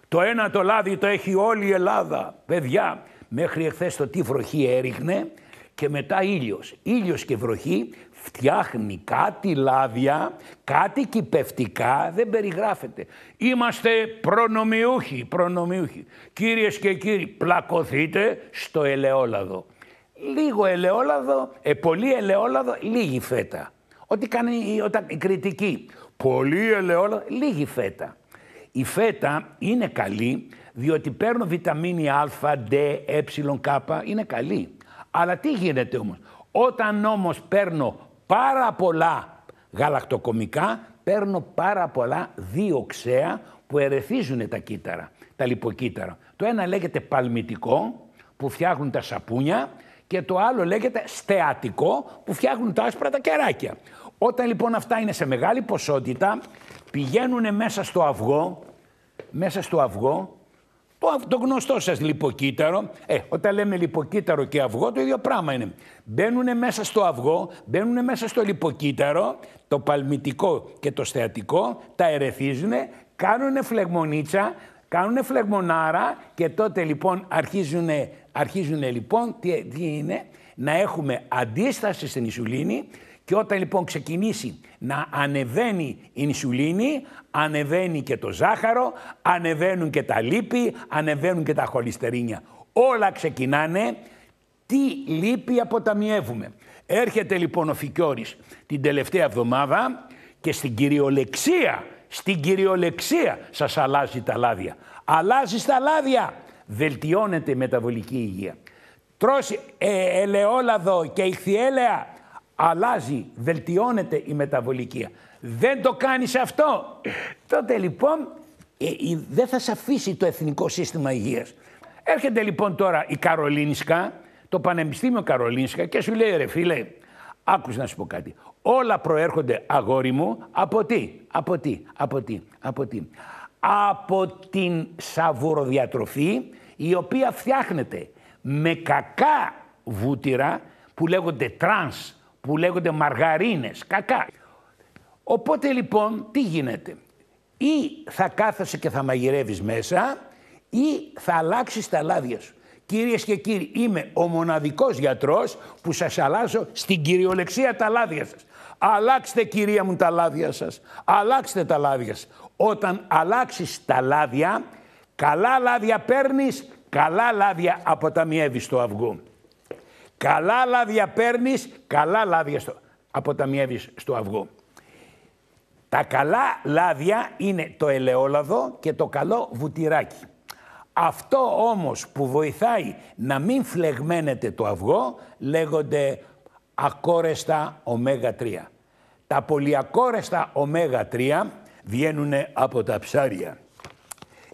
Το ένα το λάδι το έχει όλη η Ελλάδα. Παιδιά, μέχρι εχθές το τι βροχή έριχνε και μετά ήλιος. Ήλιος και βροχή φτιάχνει κάτι λάδια, κάτι κυπευτικά, δεν περιγράφεται. Είμαστε προνομιούχοι, προνομιούχοι. Κύριες και κύριοι, πλακωθείτε στο ελαιόλαδο. Λίγο ελαιόλαδο, ε, πολύ ελαιόλαδο, λίγη φέτα. Ό,τι κάνει η, όταν, η κριτική. Πολύ ελαιόλαδο, λίγη φέτα. Η φέτα είναι καλή διότι παίρνω βιταμίνη α, δ, ε, κ. είναι καλή. Αλλά τι γίνεται όμως. Όταν όμως παίρνω πάρα πολλά γαλακτοκομικά, παίρνω πάρα πολλά δύο που ερεθίζουν τα κύτταρα, τα λιποκύτταρα. Το ένα λέγεται παλμητικό που φτιάχνουν τα σαπούνια και το άλλο λέγεται στεατικό που φτιάχνουν τα άσπρα τα κεράκια. Όταν λοιπόν αυτά είναι σε μεγάλη ποσότητα πηγαίνουν μέσα στο αυγό, μέσα στο αυγό το, το γνωστό σας λιποκύτταρο, ε, όταν λέμε λιποκύτταρο και αυγό, το ίδιο πράγμα είναι. Μπαίνουν μέσα στο αυγό, μπαίνουν μέσα στο λιποκύτταρο, το παλμητικό και το στεατικό, τα ερεθίζουν, κάνουν φλεγμονίτσα, κάνουν φλεγμονάρα και τότε λοιπόν αρχίζουν, αρχίζουν λοιπόν, τι, είναι, να έχουμε αντίσταση στην ισουλίνη, και όταν λοιπόν ξεκινήσει να ανεβαίνει η ινσουλίνη, ανεβαίνει και το ζάχαρο, ανεβαίνουν και τα λίπη, ανεβαίνουν και τα χολυστερίνια. Όλα ξεκινάνε. Τι λίπη αποταμιεύουμε. Έρχεται λοιπόν ο Φικιόρης την τελευταία εβδομάδα και στην κυριολεξία, στην κυριολεξία σας αλλάζει τα λάδια. Αλλάζει τα λάδια. Βελτιώνεται η μεταβολική υγεία. Τρώσει ελαιόλαδο και ηχθιέλαια αλλάζει, βελτιώνεται η μεταβολική. Δεν το κάνεις αυτό. Τότε λοιπόν ε, δεν θα σε αφήσει το Εθνικό Σύστημα Υγείας. Έρχεται λοιπόν τώρα η Καρολίνσκα, το Πανεπιστήμιο Καρολίνσκα και σου λέει ρε φίλε, άκουσες να σου πω κάτι. Όλα προέρχονται αγόρι μου από τι, από τι, από τι, από τι. Από την σαβουροδιατροφή η οποία φτιάχνεται με κακά βούτυρα που λέγονται τρανς που λέγονται μαργαρίνες, κακά. Οπότε λοιπόν τι γίνεται. Ή θα κάθεσαι και θα μαγειρεύεις μέσα ή θα αλλάξεις τα λάδια σου. Κυρίες και κύριοι, είμαι ο μοναδικός γιατρός που σας αλλάζω στην κυριολεξία τα λάδια σας. Αλλάξτε κυρία μου τα λάδια σας. Αλλάξτε τα λάδια σας. Όταν αλλάξεις τα λάδια, καλά λάδια παίρνεις, καλά λάδια αποταμιεύεις το αυγό. Καλά λάδια παίρνεις, καλά λάδια στο... αποταμιεύει στο αυγό. Τα καλά λάδια είναι το ελαιόλαδο και το καλό βουτυράκι. Αυτό όμως που βοηθάει να μην φλεγμένεται το αυγό λέγονται ακόρεστα ωμέγα 3. Τα πολυακόρεστα ωμέγα 3 βγαίνουν από τα ψάρια.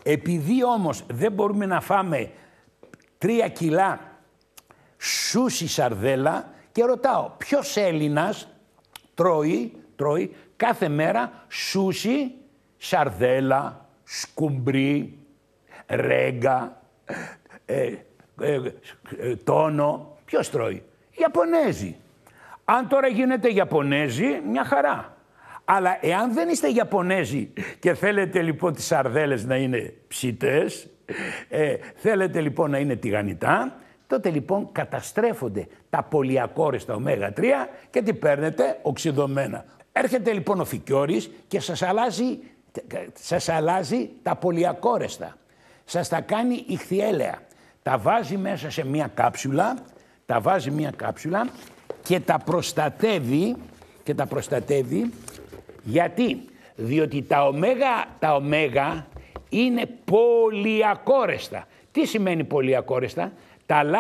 Επειδή όμως δεν μπορούμε να φάμε 3 κιλά σούσι σαρδέλα και ρωτάω ποιος Έλληνας τρώει, τρώει κάθε μέρα σούσι, σαρδέλα, σκουμπρί, ρέγγα, ε, ε, ε, τόνο. Ποιος τρώει. Ιαπωνέζοι. Αν τώρα γίνετε Ιαπωνέζοι, μια χαρά. Αλλά εάν δεν είστε Ιαπωνέζοι και θέλετε λοιπόν τις σαρδέλες να είναι ψητές, θέλετε λοιπόν να είναι τηγανιτά, Τότε λοιπόν καταστρέφονται τα πολυακόρεστα 3 και τι παίρνετε οξυδωμένα. Έρχεται λοιπόν ο Φικιώρης και σας αλλάζει, σας αλλάζει τα πολυακόρεστα. Σας τα κάνει ηχθιέλαια. Τα βάζει μέσα σε μια κάψουλα, τα βάζει μια κάψουλα και τα προστατεύει, και τα προστατεύει γιατί, διότι τα ωμέγα, τα ωμέγα είναι πολυακόρεστα. Τι σημαίνει πολυακόρεστα, τα, λα...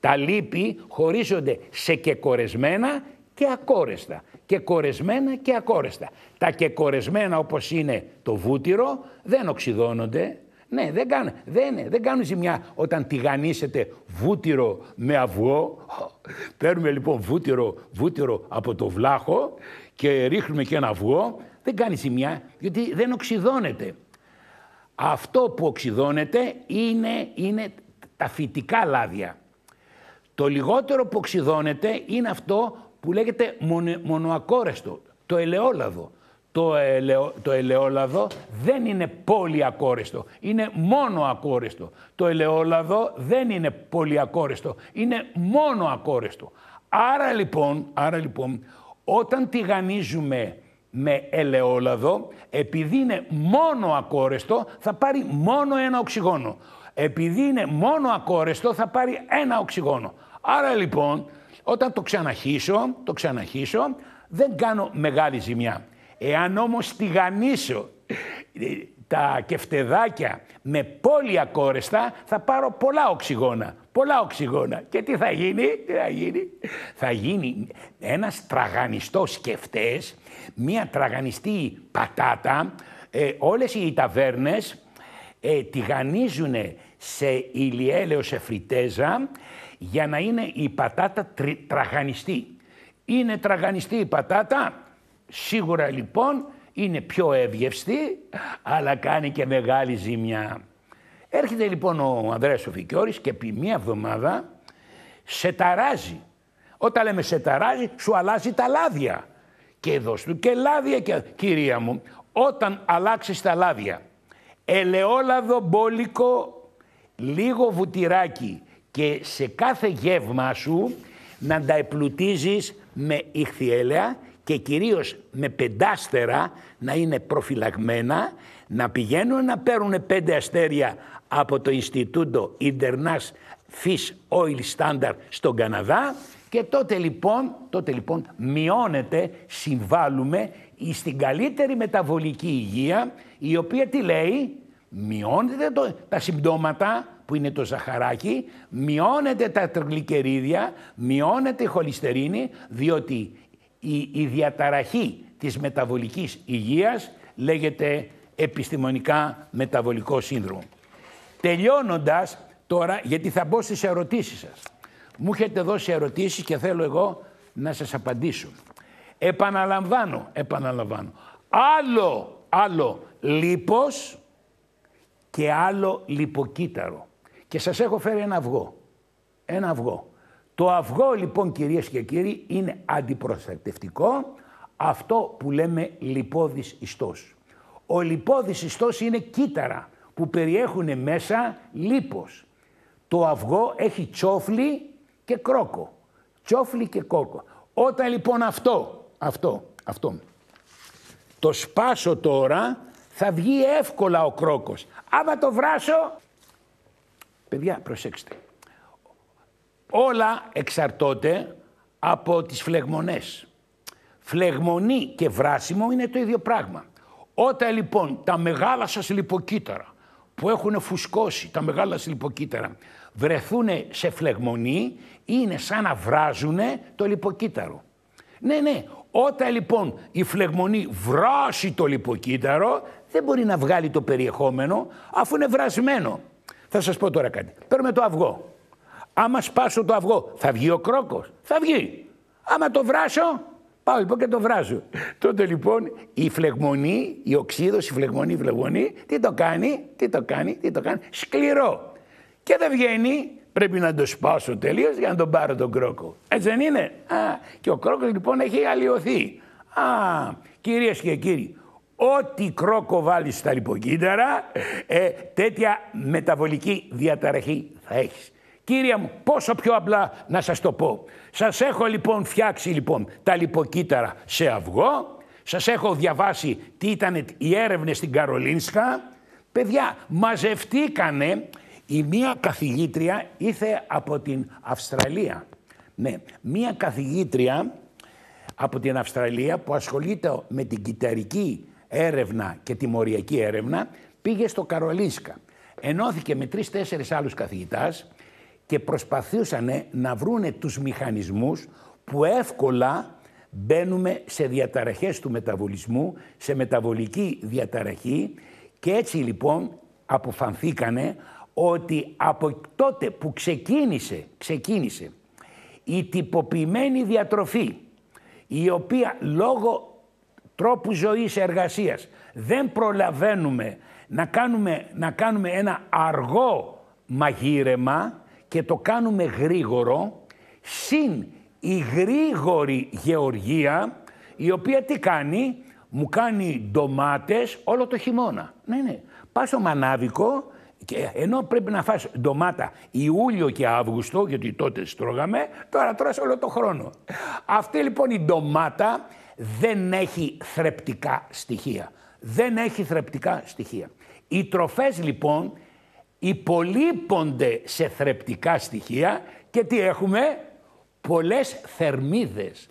τα λύπη χωρίζονται σε κεκορεσμένα και ακόρεστα. Και κορεσμένα και ακόρεστα. Τα κεκορεσμένα όπως είναι το βούτυρο δεν οξυδώνονται. Ναι, δεν κάνουν, δεν, δεν κάνουν ζημιά όταν τηγανίσετε βούτυρο με αυγό. Παίρνουμε λοιπόν βούτυρο, βούτυρο από το βλάχο και ρίχνουμε και ένα αυγό. Δεν κάνει ζημιά γιατί δεν οξυδώνεται. Αυτό που οξυδώνεται είναι, είναι τα φυτικά λάδια. Το λιγότερο που οξυδώνεται είναι αυτό που λέγεται μονοακόρεστο, το ελαιόλαδο. Το, ελαιο, το ελαιόλαδο δεν είναι πολυακόρεστο, είναι μόνο ακόρεστο. Το ελαιόλαδο δεν είναι πολυακόρεστο, είναι μόνο ακόρεστο. Άρα λοιπόν, άρα λοιπόν, όταν τηγανίζουμε με ελαιόλαδο, επειδή είναι μόνο ακόρεστο, θα πάρει μόνο ένα οξυγόνο. Επειδή είναι μόνο ακόρεστο θα πάρει ένα οξυγόνο. Άρα λοιπόν όταν το ξαναχύσω, το ξαναχύσω δεν κάνω μεγάλη ζημιά. Εάν όμως τηγανίσω ε, τα κεφτεδάκια με πολύ ακόρεστα, θα πάρω πολλά οξυγόνα. Πολλά οξυγόνα. Και τι θα γίνει, θα γίνει. Θα γίνει ένας τραγανιστός κεφτές, μία τραγανιστή πατάτα. Ε, όλες οι ταβέρνες ε, τηγανίζουν σε ηλιέλαιο σε φριτέζα για να είναι η πατάτα τρι, τραγανιστή. Είναι τραγανιστή η πατάτα, σίγουρα λοιπόν είναι πιο εύγευστη, αλλά κάνει και μεγάλη ζημιά. Έρχεται λοιπόν ο Ανδρέας Σοφικιώρης και επί μία εβδομάδα σε ταράζει. Όταν λέμε σε ταράζει, σου αλλάζει τα λάδια. Και δώσ' του και λάδια Κυρία μου, όταν αλλάξεις τα λάδια, ελαιόλαδο μπόλικο, λίγο βουτυράκι και σε κάθε γεύμα σου να τα επλουτίζεις με ηχθιέλαια και κυρίως με πεντάστερα να είναι προφυλαγμένα, να πηγαίνουν να παίρνουν πέντε αστέρια από το Ινστιτούτο Ιντερνάς Φις Oil Standard στον Καναδά και τότε λοιπόν, τότε λοιπόν μειώνεται, συμβάλλουμε στην καλύτερη μεταβολική υγεία, η οποία τι λέει, μειώνεται τα συμπτώματα που είναι το ζαχαράκι, μειώνεται τα τρογλικερίδια μειώνεται η χολυστερίνη, διότι η, η διαταραχή της μεταβολικής υγείας λέγεται επιστημονικά μεταβολικό σύνδρομο. Τελειώνοντας τώρα, γιατί θα μπω στις ερωτήσεις σας. Μου έχετε δώσει ερωτήσεις και θέλω εγώ να σας απαντήσω. Επαναλαμβάνω, επαναλαμβάνω. Άλλο, άλλο λίπος και άλλο λιποκύτταρο. Και σας έχω φέρει ένα αυγό. Ένα αυγό. Το αυγό λοιπόν κυρίες και κύριοι είναι αντιπροστατευτικό αυτό που λέμε λιπόδης ιστός. Ο λιπόδης ιστός είναι κύτταρα που περιέχουν μέσα λίπος. Το αυγό έχει τσόφλι και κρόκο. Τσόφλι και κόκο. Όταν λοιπόν αυτό αυτό, αυτό. Το σπάσω τώρα, θα βγει εύκολα ο κρόκος. Άμα το βράσω... Παιδιά, προσέξτε. Όλα εξαρτώνται από τις φλεγμονές. Φλεγμονή και βράσιμο είναι το ίδιο πράγμα. Όταν λοιπόν τα μεγάλα σας λιποκύτταρα που έχουν φουσκώσει τα μεγάλα σας λιποκύτταρα βρεθούν σε φλεγμονή, είναι σαν να βράζουν το λιποκύτταρο. Ναι, ναι, όταν λοιπόν η φλεγμονή βράσει το λιποκύτταρο, δεν μπορεί να βγάλει το περιεχόμενο αφού είναι βρασμένο. Θα σας πω τώρα κάτι. Παίρνουμε το αυγό. Άμα σπάσω το αυγό, θα βγει ο κρόκος. Θα βγει. Άμα το βράσω, πάω λοιπόν και το βράζω. Τότε λοιπόν η φλεγμονή, η οξύδωση, η φλεγμονή, η φλεγμονή, τι το κάνει, τι το κάνει, τι το κάνει, σκληρό. Και δεν βγαίνει, πρέπει να το σπάσω τελείως για να τον πάρω τον κρόκο. Έτσι δεν είναι. Α, και ο κρόκος λοιπόν έχει αλλοιωθεί. Α, κυρίες και κύριοι, ό,τι κρόκο βάλεις στα λιποκύτταρα, ε, τέτοια μεταβολική διαταραχή θα έχεις. Κύρια μου, πόσο πιο απλά να σας το πω. Σας έχω λοιπόν φτιάξει λοιπόν τα λιποκύτταρα σε αυγό. Σας έχω διαβάσει τι ήταν οι έρευνες στην Καρολίνσκα. Παιδιά, μαζευτήκανε η μία καθηγήτρια ήρθε από την Αυστραλία. Ναι, μία καθηγήτρια από την Αυστραλία που ασχολείται με την κυταρική έρευνα και τη μοριακή έρευνα πήγε στο Καρολίσκα. Ενώθηκε με τρεις-τέσσερις άλλους καθηγητάς και προσπαθούσαν να βρούνε τους μηχανισμούς που εύκολα μπαίνουμε σε διαταραχές του μεταβολισμού, σε μεταβολική διαταραχή και έτσι λοιπόν αποφανθήκανε ότι από τότε που ξεκίνησε, ξεκίνησε η τυποποιημένη διατροφή η οποία λόγω τρόπου ζωής εργασίας δεν προλαβαίνουμε να κάνουμε, να κάνουμε ένα αργό μαγείρεμα και το κάνουμε γρήγορο συν η γρήγορη γεωργία η οποία τι κάνει μου κάνει ντομάτες όλο το χειμώνα. Ναι, ναι. Πάσο στο μανάβικο και ενώ πρέπει να φας ντομάτα Ιούλιο και Αύγουστο, γιατί τότε στρώγαμε, τώρα τρως όλο το χρόνο. Αυτή λοιπόν η ντομάτα δεν έχει θρεπτικά στοιχεία. Δεν έχει θρεπτικά στοιχεία. Οι τροφές λοιπόν υπολείπονται σε θρεπτικά στοιχεία και τι έχουμε, πολλές θερμίδες.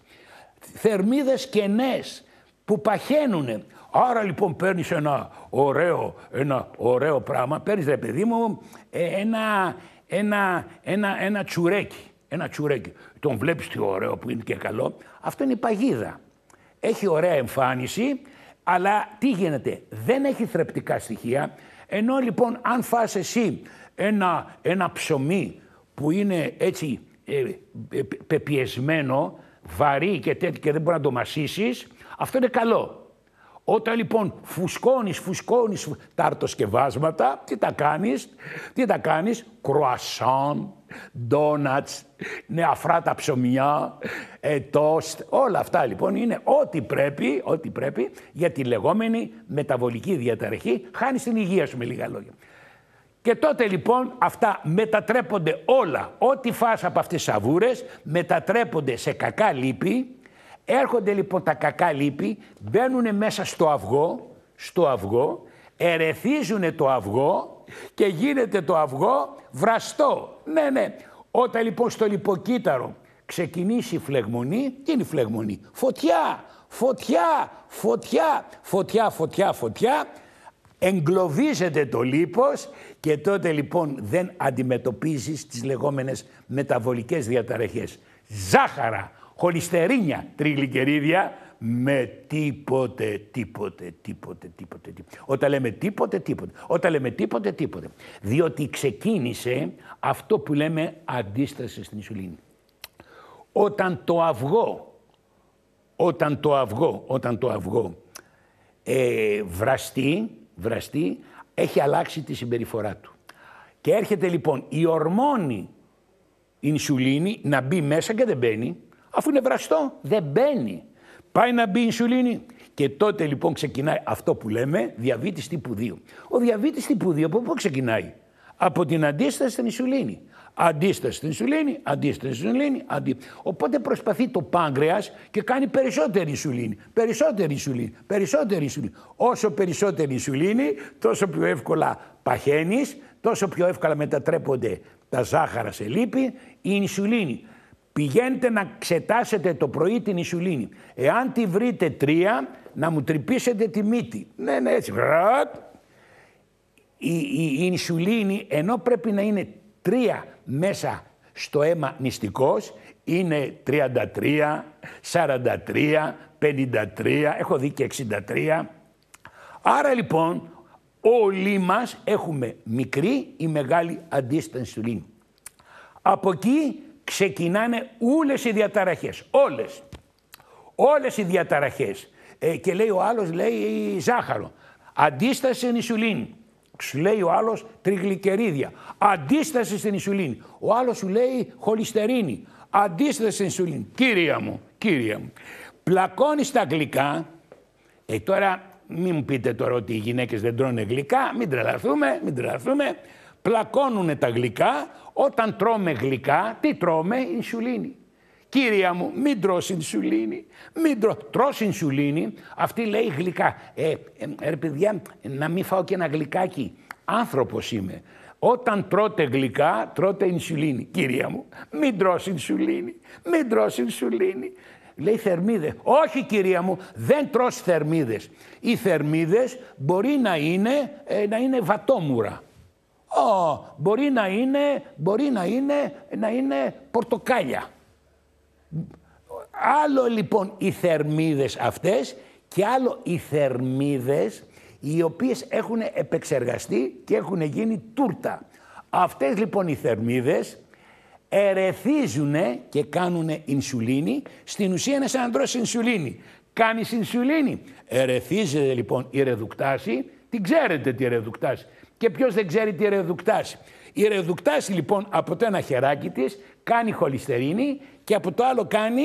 Θερμίδες κενές που παχαίνουν. Άρα λοιπόν παίρνεις ένα ωραίο, ένα ωραίο πράγμα, παίρνεις ρε παιδί μου ε, ένα, ένα, ένα, ένα τσουρέκι. Ένα τσουρέκι. Τον βλέπεις τι ωραίο που είναι και καλό. Αυτό είναι η παγίδα. Έχει ωραία εμφάνιση, αλλά τι γίνεται, δεν έχει θρεπτικά στοιχεία. Ενώ λοιπόν, αν φας εσύ ένα, ένα ψωμί που είναι έτσι ε, ε πεπιεσμένο, βαρύ και τέτοιο και δεν μπορεί να το μασίσεις, αυτό είναι καλό. Όταν λοιπόν φουσκώνεις, φουσκώνεις τα αρτοσκευάσματα, τι τα κάνεις, τι τα κάνεις, κρουασάν, ντόνατ, νεαφρά τα ψωμιά, ετόστ. όλα αυτά λοιπόν είναι ό,τι πρέπει, ό,τι πρέπει για τη λεγόμενη μεταβολική διαταραχή. Χάνεις την υγεία σου με λίγα λόγια. Και τότε λοιπόν αυτά μετατρέπονται όλα, ό,τι φας από αυτές τις σαβούρες μετατρέπονται σε κακά λύπη, Έρχονται λοιπόν τα κακά λύπη, μπαίνουν μέσα στο αυγό, στο αυγό, ερεθίζουν το αυγό και γίνεται το αυγό βραστό. Ναι, ναι. Όταν λοιπόν στο λιποκύτταρο ξεκινήσει η φλεγμονή, τι είναι η φλεγμονή, φωτιά, φωτιά, φωτιά, φωτιά, φωτιά, φωτιά, εγκλωβίζεται το λίπος και τότε λοιπόν δεν αντιμετωπίζεις τις λεγόμενες μεταβολικές διαταραχές. Ζάχαρα, χολυστερίνια τριγλικερίδια με τίποτε, τίποτε, τίποτε, τίποτε, τίποτε. Όταν λέμε τίποτε, τίποτε. Όταν λέμε τίποτε, τίποτε. Διότι ξεκίνησε αυτό που λέμε αντίσταση στην ινσουλίνη. Όταν το αυγό, όταν το αυγό, όταν το αυγό ε, βραστεί, έχει αλλάξει τη συμπεριφορά του. Και έρχεται λοιπόν η ορμόνη ινσουλίνη να μπει μέσα και δεν μπαίνει, Αφού είναι βραστό, δεν μπαίνει. Πάει να μπει η ινσουλίνη. Και τότε λοιπόν ξεκινάει αυτό που λέμε διαβήτης τύπου 2. Ο διαβήτης τύπου 2 από πού ξεκινάει. Από την αντίσταση στην ισουλίνη. Αντίσταση στην ισουλίνη, αντίσταση στην ισουλίνη, αντι... Οπότε προσπαθεί το πάγκρεας και κάνει περισσότερη ισουλίνη, περισσότερη ισουλίνη, περισσότερη ισουλίνη. Όσο περισσότερη ισουλίνη, τόσο πιο εύκολα παχαίνεις, τόσο πιο εύκολα μετατρέπονται τα ζάχαρα σε λίπη, η ισουλίνη πηγαίνετε να ξετάσετε το πρωί την ισουλίνη. Εάν τη βρείτε τρία, να μου τρυπήσετε τη μύτη. Ναι, ναι, έτσι. Η, η, η ισουλίνη, ενώ πρέπει να είναι τρία μέσα στο αίμα νηστικός, είναι 33, 43, 53, έχω δει και 63. Άρα λοιπόν όλοι μας έχουμε μικρή ή μεγάλη αντίσταση του Από εκεί ξεκινάνε όλες οι διαταραχές. Όλες. Όλες οι διαταραχές. Ε, και λέει ο άλλος, λέει ζάχαρο. Αντίσταση στην ισουλίνη. Σου λέει ο άλλος τριγλικερίδια. Αντίσταση στην ισουλίνη. Ο άλλος σου λέει χολυστερίνη. Αντίσταση στην ισουλίνη. Κύρια μου, κύρια μου. Πλακώνεις τα γλυκά. Ε, τώρα μην μου πείτε τώρα ότι οι γυναίκες δεν τρώνε γλυκά. Μην τρελαθούμε, μην τρελαθούμε πλακώνουν τα γλυκά. Όταν τρώμε γλυκά, τι τρώμε, Ινσουλίνη. Κύρια μου, μην τρως ινσουλίνη, μην τρώ... τρως ινσουλίνη. Αυτή λέει γλυκά. Ε, ε, παιδιά, να μην φάω και ένα γλυκάκι. Άνθρωπος είμαι. Όταν τρώτε γλυκά, τρώτε ινσουλίνη. Κυρία μου, μην τρως ινσουλίνη, μην τρως ινσουλίνη. Λέει θερμίδες. Όχι κυρία μου, δεν τρως θερμίδες. Οι θερμίδες μπορεί να είναι, ε, να είναι βατόμουρα. Oh, μπορεί να είναι, μπορεί να είναι, να είναι πορτοκάλια. Άλλο λοιπόν οι θερμίδες αυτές και άλλο οι θερμίδες οι οποίες έχουν επεξεργαστεί και έχουν γίνει τούρτα. Αυτές λοιπόν οι θερμίδες ερεθίζουν και κάνουν ινσουλίνη. Στην ουσία είναι σαν να τρως ινσουλίνη. Κάνεις ινσουλίνη. Ερεθίζεται λοιπόν η ρεδουκτάση. Την ξέρετε τη ρεδουκτάση και ποιος δεν ξέρει τι ρεδουκτάση. Η ρεδουκτάση λοιπόν από το ένα χεράκι της κάνει χολυστερίνη και από το άλλο κάνει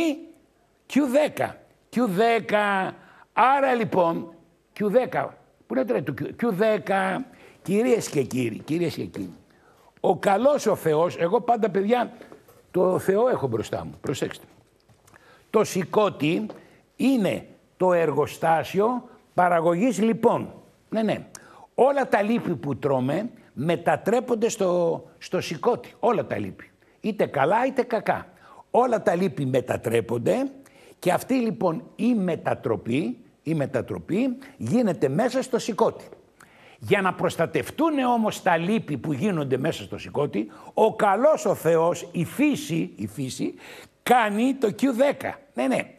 Q10. Q10. Άρα λοιπόν, Q10. Πού είναι το Q10. Κυρίες και κύριοι, κυρίες και κύριοι. Ο καλός ο Θεός, εγώ πάντα παιδιά, το Θεό έχω μπροστά μου, προσέξτε. Το σηκώτη είναι το εργοστάσιο παραγωγής λοιπόν. Ναι, ναι όλα τα λίπη που τρώμε μετατρέπονται στο, στο Όλα τα λίπη. Είτε καλά είτε κακά. Όλα τα λίπη μετατρέπονται και αυτή λοιπόν η μετατροπή, η μετατροπή γίνεται μέσα στο σηκώτι. Για να προστατευτούν όμως τα λύπη που γίνονται μέσα στο σηκώτι, ο καλός ο Θεός, η φύση, η φύση κάνει το Q10. Ναι, ναι.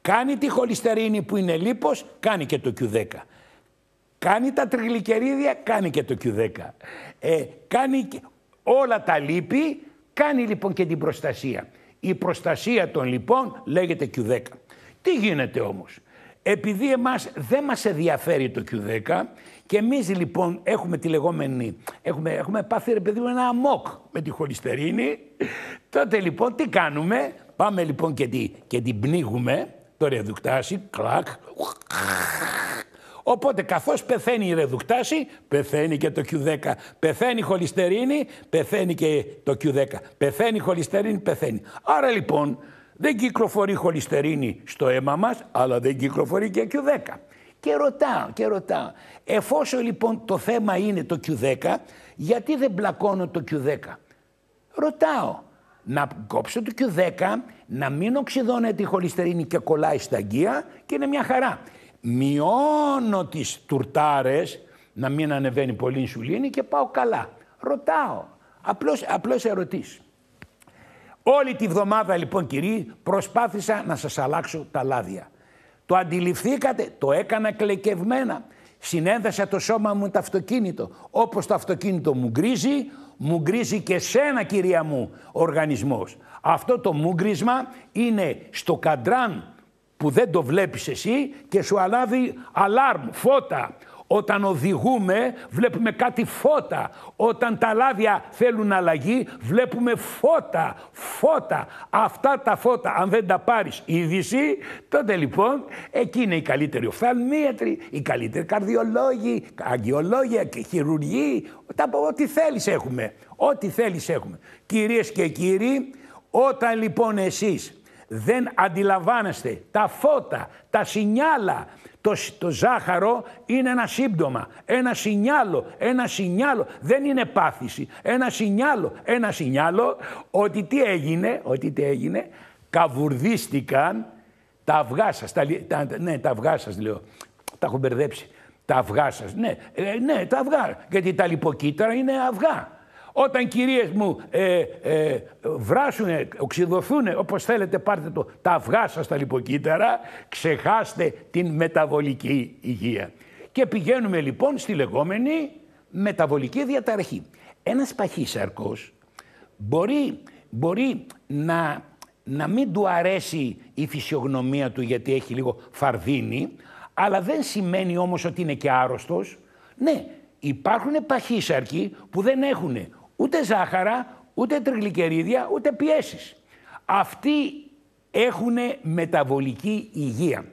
Κάνει τη χολυστερίνη που είναι λίπος, κάνει και το Q10. Κάνει τα τριγλικερίδια, κάνει και το Q10. Ε, κάνει και όλα τα λύπη, κάνει λοιπόν και την προστασία. Η προστασία των λοιπόν λέγεται Q10. Τι γίνεται όμως. Επειδή εμάς δεν μας ενδιαφέρει το Q10 και εμείς λοιπόν έχουμε τη λεγόμενη, έχουμε, έχουμε πάθει ρε παιδί μου ένα αμόκ με τη χολυστερίνη, τότε λοιπόν τι κάνουμε, πάμε λοιπόν και, και την πνίγουμε, το ρεδουκτάσι, κλακ, Οπότε καθώς πεθαίνει η ρεδουκτάση, πεθαίνει και το Q10. Πεθαίνει η χολυστερίνη, πεθαίνει και το Q10. Πεθαίνει η χολυστερίνη, πεθαίνει. Άρα λοιπόν δεν κυκλοφορεί χολυστερίνη στο αίμα μας, αλλά δεν κυκλοφορεί και Q10. Και ρωτάω, και ρωτάω, εφόσον λοιπόν το θέμα είναι το Q10, γιατί δεν μπλακώνω το Q10. Ρωτάω, να κόψω το Q10, να μην οξυδώνεται η χολυστερίνη και κολλάει στα αγκία και είναι μια χαρά μειώνω τις τουρτάρες, να μην ανεβαίνει πολύ η σουλήνη και πάω καλά. Ρωτάω, απλώς, απλώς ερωτήσεις. Όλη τη βδομάδα λοιπόν κυρίοι προσπάθησα να σας αλλάξω τα λάδια. Το αντιληφθήκατε, το έκανα κλεκευμένα. Συνέδεσα το σώμα μου το αυτοκίνητο. Όπως το αυτοκίνητο μου γκρίζει, μου γκρίζει και σένα κυρία μου οργανισμός. Αυτό το μουγκρίσμα είναι στο καντράν που δεν το βλέπεις εσύ και σου αλάβει αλάρμ, φώτα. Όταν οδηγούμε βλέπουμε κάτι φώτα. Όταν τα λάδια θέλουν αλλαγή βλέπουμε φώτα, φώτα. Αυτά τα φώτα αν δεν τα πάρεις είδηση τότε λοιπόν εκεί είναι οι καλύτεροι οφθαλμίατροι, οι καλύτεροι καρδιολόγοι, αγγιολόγια και χειρουργοί. Ό,τι θέλεις έχουμε, ό,τι θέλεις έχουμε. Κυρίες και κύριοι όταν λοιπόν εσείς δεν αντιλαμβάνεστε. Τα φώτα, τα σινιάλα, το, το ζάχαρο είναι ένα σύμπτωμα. Ένα σινιάλο, ένα σινιάλο. Δεν είναι πάθηση. Ένα σινιάλο, ένα σινιάλο ότι τι έγινε, ότι τι έγινε, καβουρδίστηκαν τα αυγά σας. Τα, ναι, τα αυγά σας λέω. Τα έχω μπερδέψει. Τα αυγά σας. Ναι, ε, ναι, τα αυγά. Γιατί τα λιποκύτταρα είναι αυγά. Όταν κυρίες μου ε, ε, βράσουνε, όπως θέλετε πάρτε το, τα αυγά σας τα λιποκύτταρα, ξεχάστε την μεταβολική υγεία. Και πηγαίνουμε λοιπόν στη λεγόμενη μεταβολική διαταραχή. Ένας παχύσαρκος μπορεί, μπορεί να, να μην του αρέσει η φυσιογνωμία του γιατί έχει λίγο φαρδίνη, αλλά δεν σημαίνει όμως ότι είναι και άρρωστος. Ναι, υπάρχουν παχύσαρκοι που δεν έχουν ούτε ζάχαρα, ούτε τριγλικερίδια, ούτε πιέσεις. Αυτοί έχουν μεταβολική υγεία.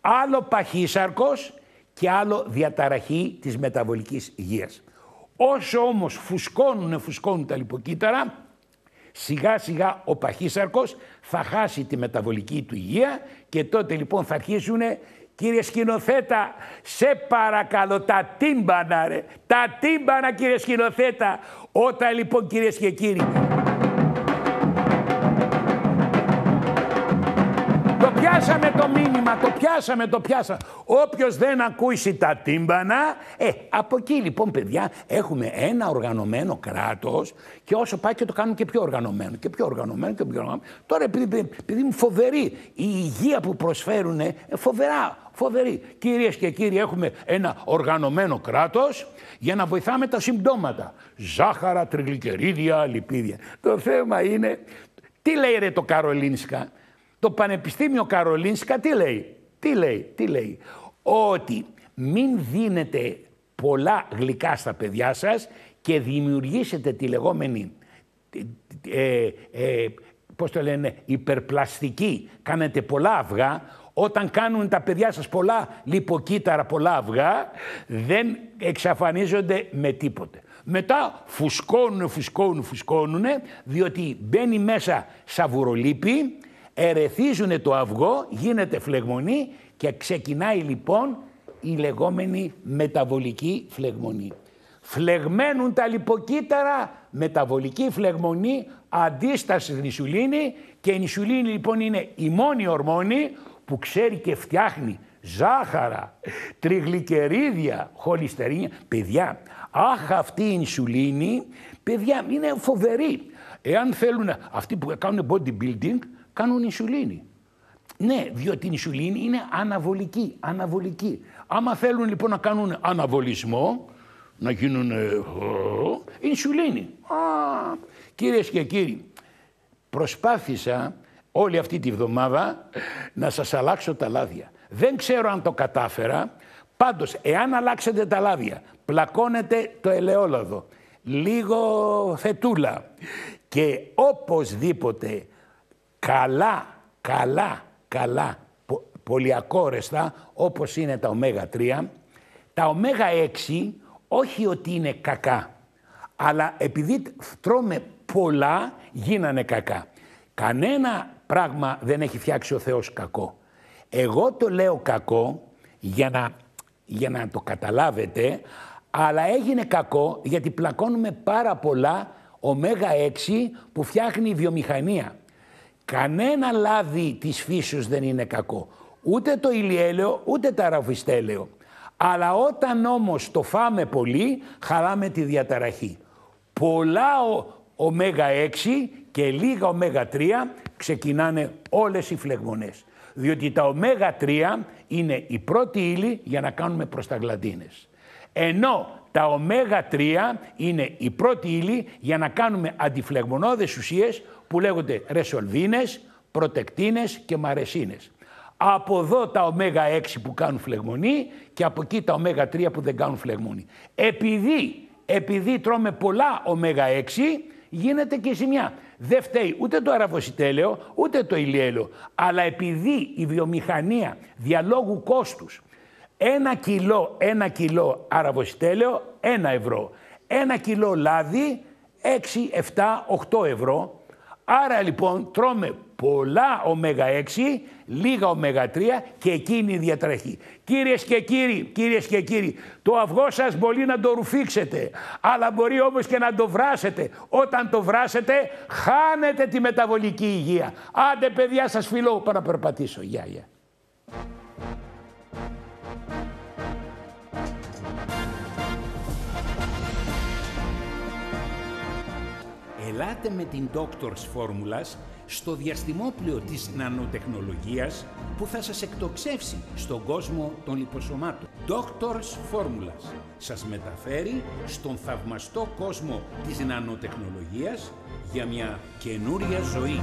Άλλο παχύσαρκος και άλλο διαταραχή της μεταβολικής υγείας. Όσο όμως φουσκώνουν, φουσκώνουν τα λιποκύτταρα, σιγά σιγά ο παχύσαρκος θα χάσει τη μεταβολική του υγεία και τότε λοιπόν θα αρχίσουν Κύριε σκηνοθέτα, σε παρακαλώ, τα τύμπανα ρε, τα τύμπανα κύριε σκηνοθέτα, όταν λοιπόν κυρίες και κύριοι πιάσαμε το μήνυμα, το πιάσαμε, το πιάσαμε. Όποιος δεν ακούσει τα τύμπανα, ε, από εκεί λοιπόν, παιδιά, έχουμε ένα οργανωμένο κράτος και όσο πάει και το κάνουμε και πιο οργανωμένο και πιο οργανωμένο και πιο οργανωμένο. Τώρα, επειδή, επειδή είναι φοβερή η υγεία που προσφέρουν, ε, φοβερά φοβερή. Κυρίες και κύριοι, έχουμε ένα οργανωμένο κράτος για να βοηθάμε τα συμπτώματα. Ζάχαρα, τριγλικερίδια, λιπίδια. Το θέμα είναι, τι λέει ρε το Καρολίνσκα, το Πανεπιστήμιο Καρολίνσκα τι λέει, τι λέει, τι λέει. Ότι μην δίνετε πολλά γλυκά στα παιδιά σας και δημιουργήσετε τη λεγόμενη, ε, ε, ε πώς το λένε, υπερπλαστική. Κάνετε πολλά αυγά. Όταν κάνουν τα παιδιά σας πολλά λιποκύτταρα, πολλά αυγά, δεν εξαφανίζονται με τίποτε. Μετά φουσκώνουν, φουσκώνουν, φουσκώνουν, διότι μπαίνει μέσα σαβουρολίπη, ερεθίζουν το αυγό, γίνεται φλεγμονή και ξεκινάει λοιπόν η λεγόμενη μεταβολική φλεγμονή. Φλεγμένουν τα λιποκύτταρα, μεταβολική φλεγμονή, αντίσταση στην ισουλίνη και η ισουλίνη λοιπόν είναι η μόνη ορμόνη που ξέρει και φτιάχνει ζάχαρα, τριγλικερίδια, χολυστερίνια. Παιδιά, αχ αυτή η ισουλίνη, παιδιά είναι φοβερή. Εάν θέλουν, αυτοί που κάνουν bodybuilding, κάνουν ινσουλίνη. Ναι, διότι η ινσουλίνη είναι αναβολική, αναβολική. Άμα θέλουν λοιπόν να κάνουν αναβολισμό, να γίνουν ε, ε, ινσουλίνη. Α, κυρίες και κύριοι, προσπάθησα όλη αυτή τη βδομάδα να σας αλλάξω τα λάδια. Δεν ξέρω αν το κατάφερα, πάντως εάν αλλάξετε τα λάδια, πλακώνετε το ελαιόλαδο, λίγο φετούλα και οπωσδήποτε καλά, καλά, καλά πολυακόρεστα όπως είναι τα ωμέγα 3, τα ωμέγα 6 όχι ότι είναι κακά, αλλά επειδή τρώμε πολλά γίνανε κακά. Κανένα πράγμα δεν έχει φτιάξει ο Θεός κακό. Εγώ το λέω κακό για να, για να το καταλάβετε, αλλά έγινε κακό γιατί πλακώνουμε πάρα πολλά ωμέγα 6 που φτιάχνει η βιομηχανία. Κανένα λάδι της φύσεως δεν είναι κακό. Ούτε το ηλιέλαιο, ούτε τα ραφιστέλαιο. Αλλά όταν όμως το φάμε πολύ, χαράμε τη διαταραχή. Πολλά Πολλά 6 και λίγα ω 3 ξεκινάνε όλες οι φλεγμονές. Διότι τα ωμέγα 3 είναι η πρώτη ύλη για να κάνουμε προσταγλαντίνες. Ενώ τα ωμέγα 3 είναι η πρώτη ύλη για να κάνουμε αντιφλεγμονώδες ουσίες που λέγονται ρεσολβίνες, προτεκτίνες και μαρεσίνες. Από εδώ τα ω 6 που κάνουν φλεγμονή και από εκεί τα ω 3 που δεν κάνουν φλεγμονή. Επειδή, επειδή τρώμε πολλά ωμέγα 6 γίνεται και ζημιά. Δεν φταίει ούτε το αραβοσιτέλαιο ούτε το ηλιέλαιο. Αλλά επειδή η βιομηχανία διαλόγου κόστους ένα κιλό, ένα κιλό αραβοσιτέλαιο, ένα ευρώ. Ένα κιλό λάδι, 6, 7, 8 ευρώ. Άρα λοιπόν τρώμε πολλά ω 6, λίγα λίγα 3 και εκείνη διατρέχει. Κυρίες και κύριοι, κυρίες και κύριοι, το αυγό σας μπορεί να το ρουφήξετε, αλλά μπορεί όμως και να το βράσετε. Όταν το βράσετε, χάνετε τη μεταβολική υγεία. Άντε παιδιά, σας φιλώ, παραπερπατήσω. Γεια, γεια. Μιλάτε με την Doctors Formulas στο διαστημόπλαιο της νανοτεχνολογίας που θα σας εκτοξεύσει στον κόσμο των λιποσωμάτων. Doctors Formulas σας μεταφέρει στον θαυμαστό κόσμο της νανοτεχνολογίας για μια καινούρια ζωή.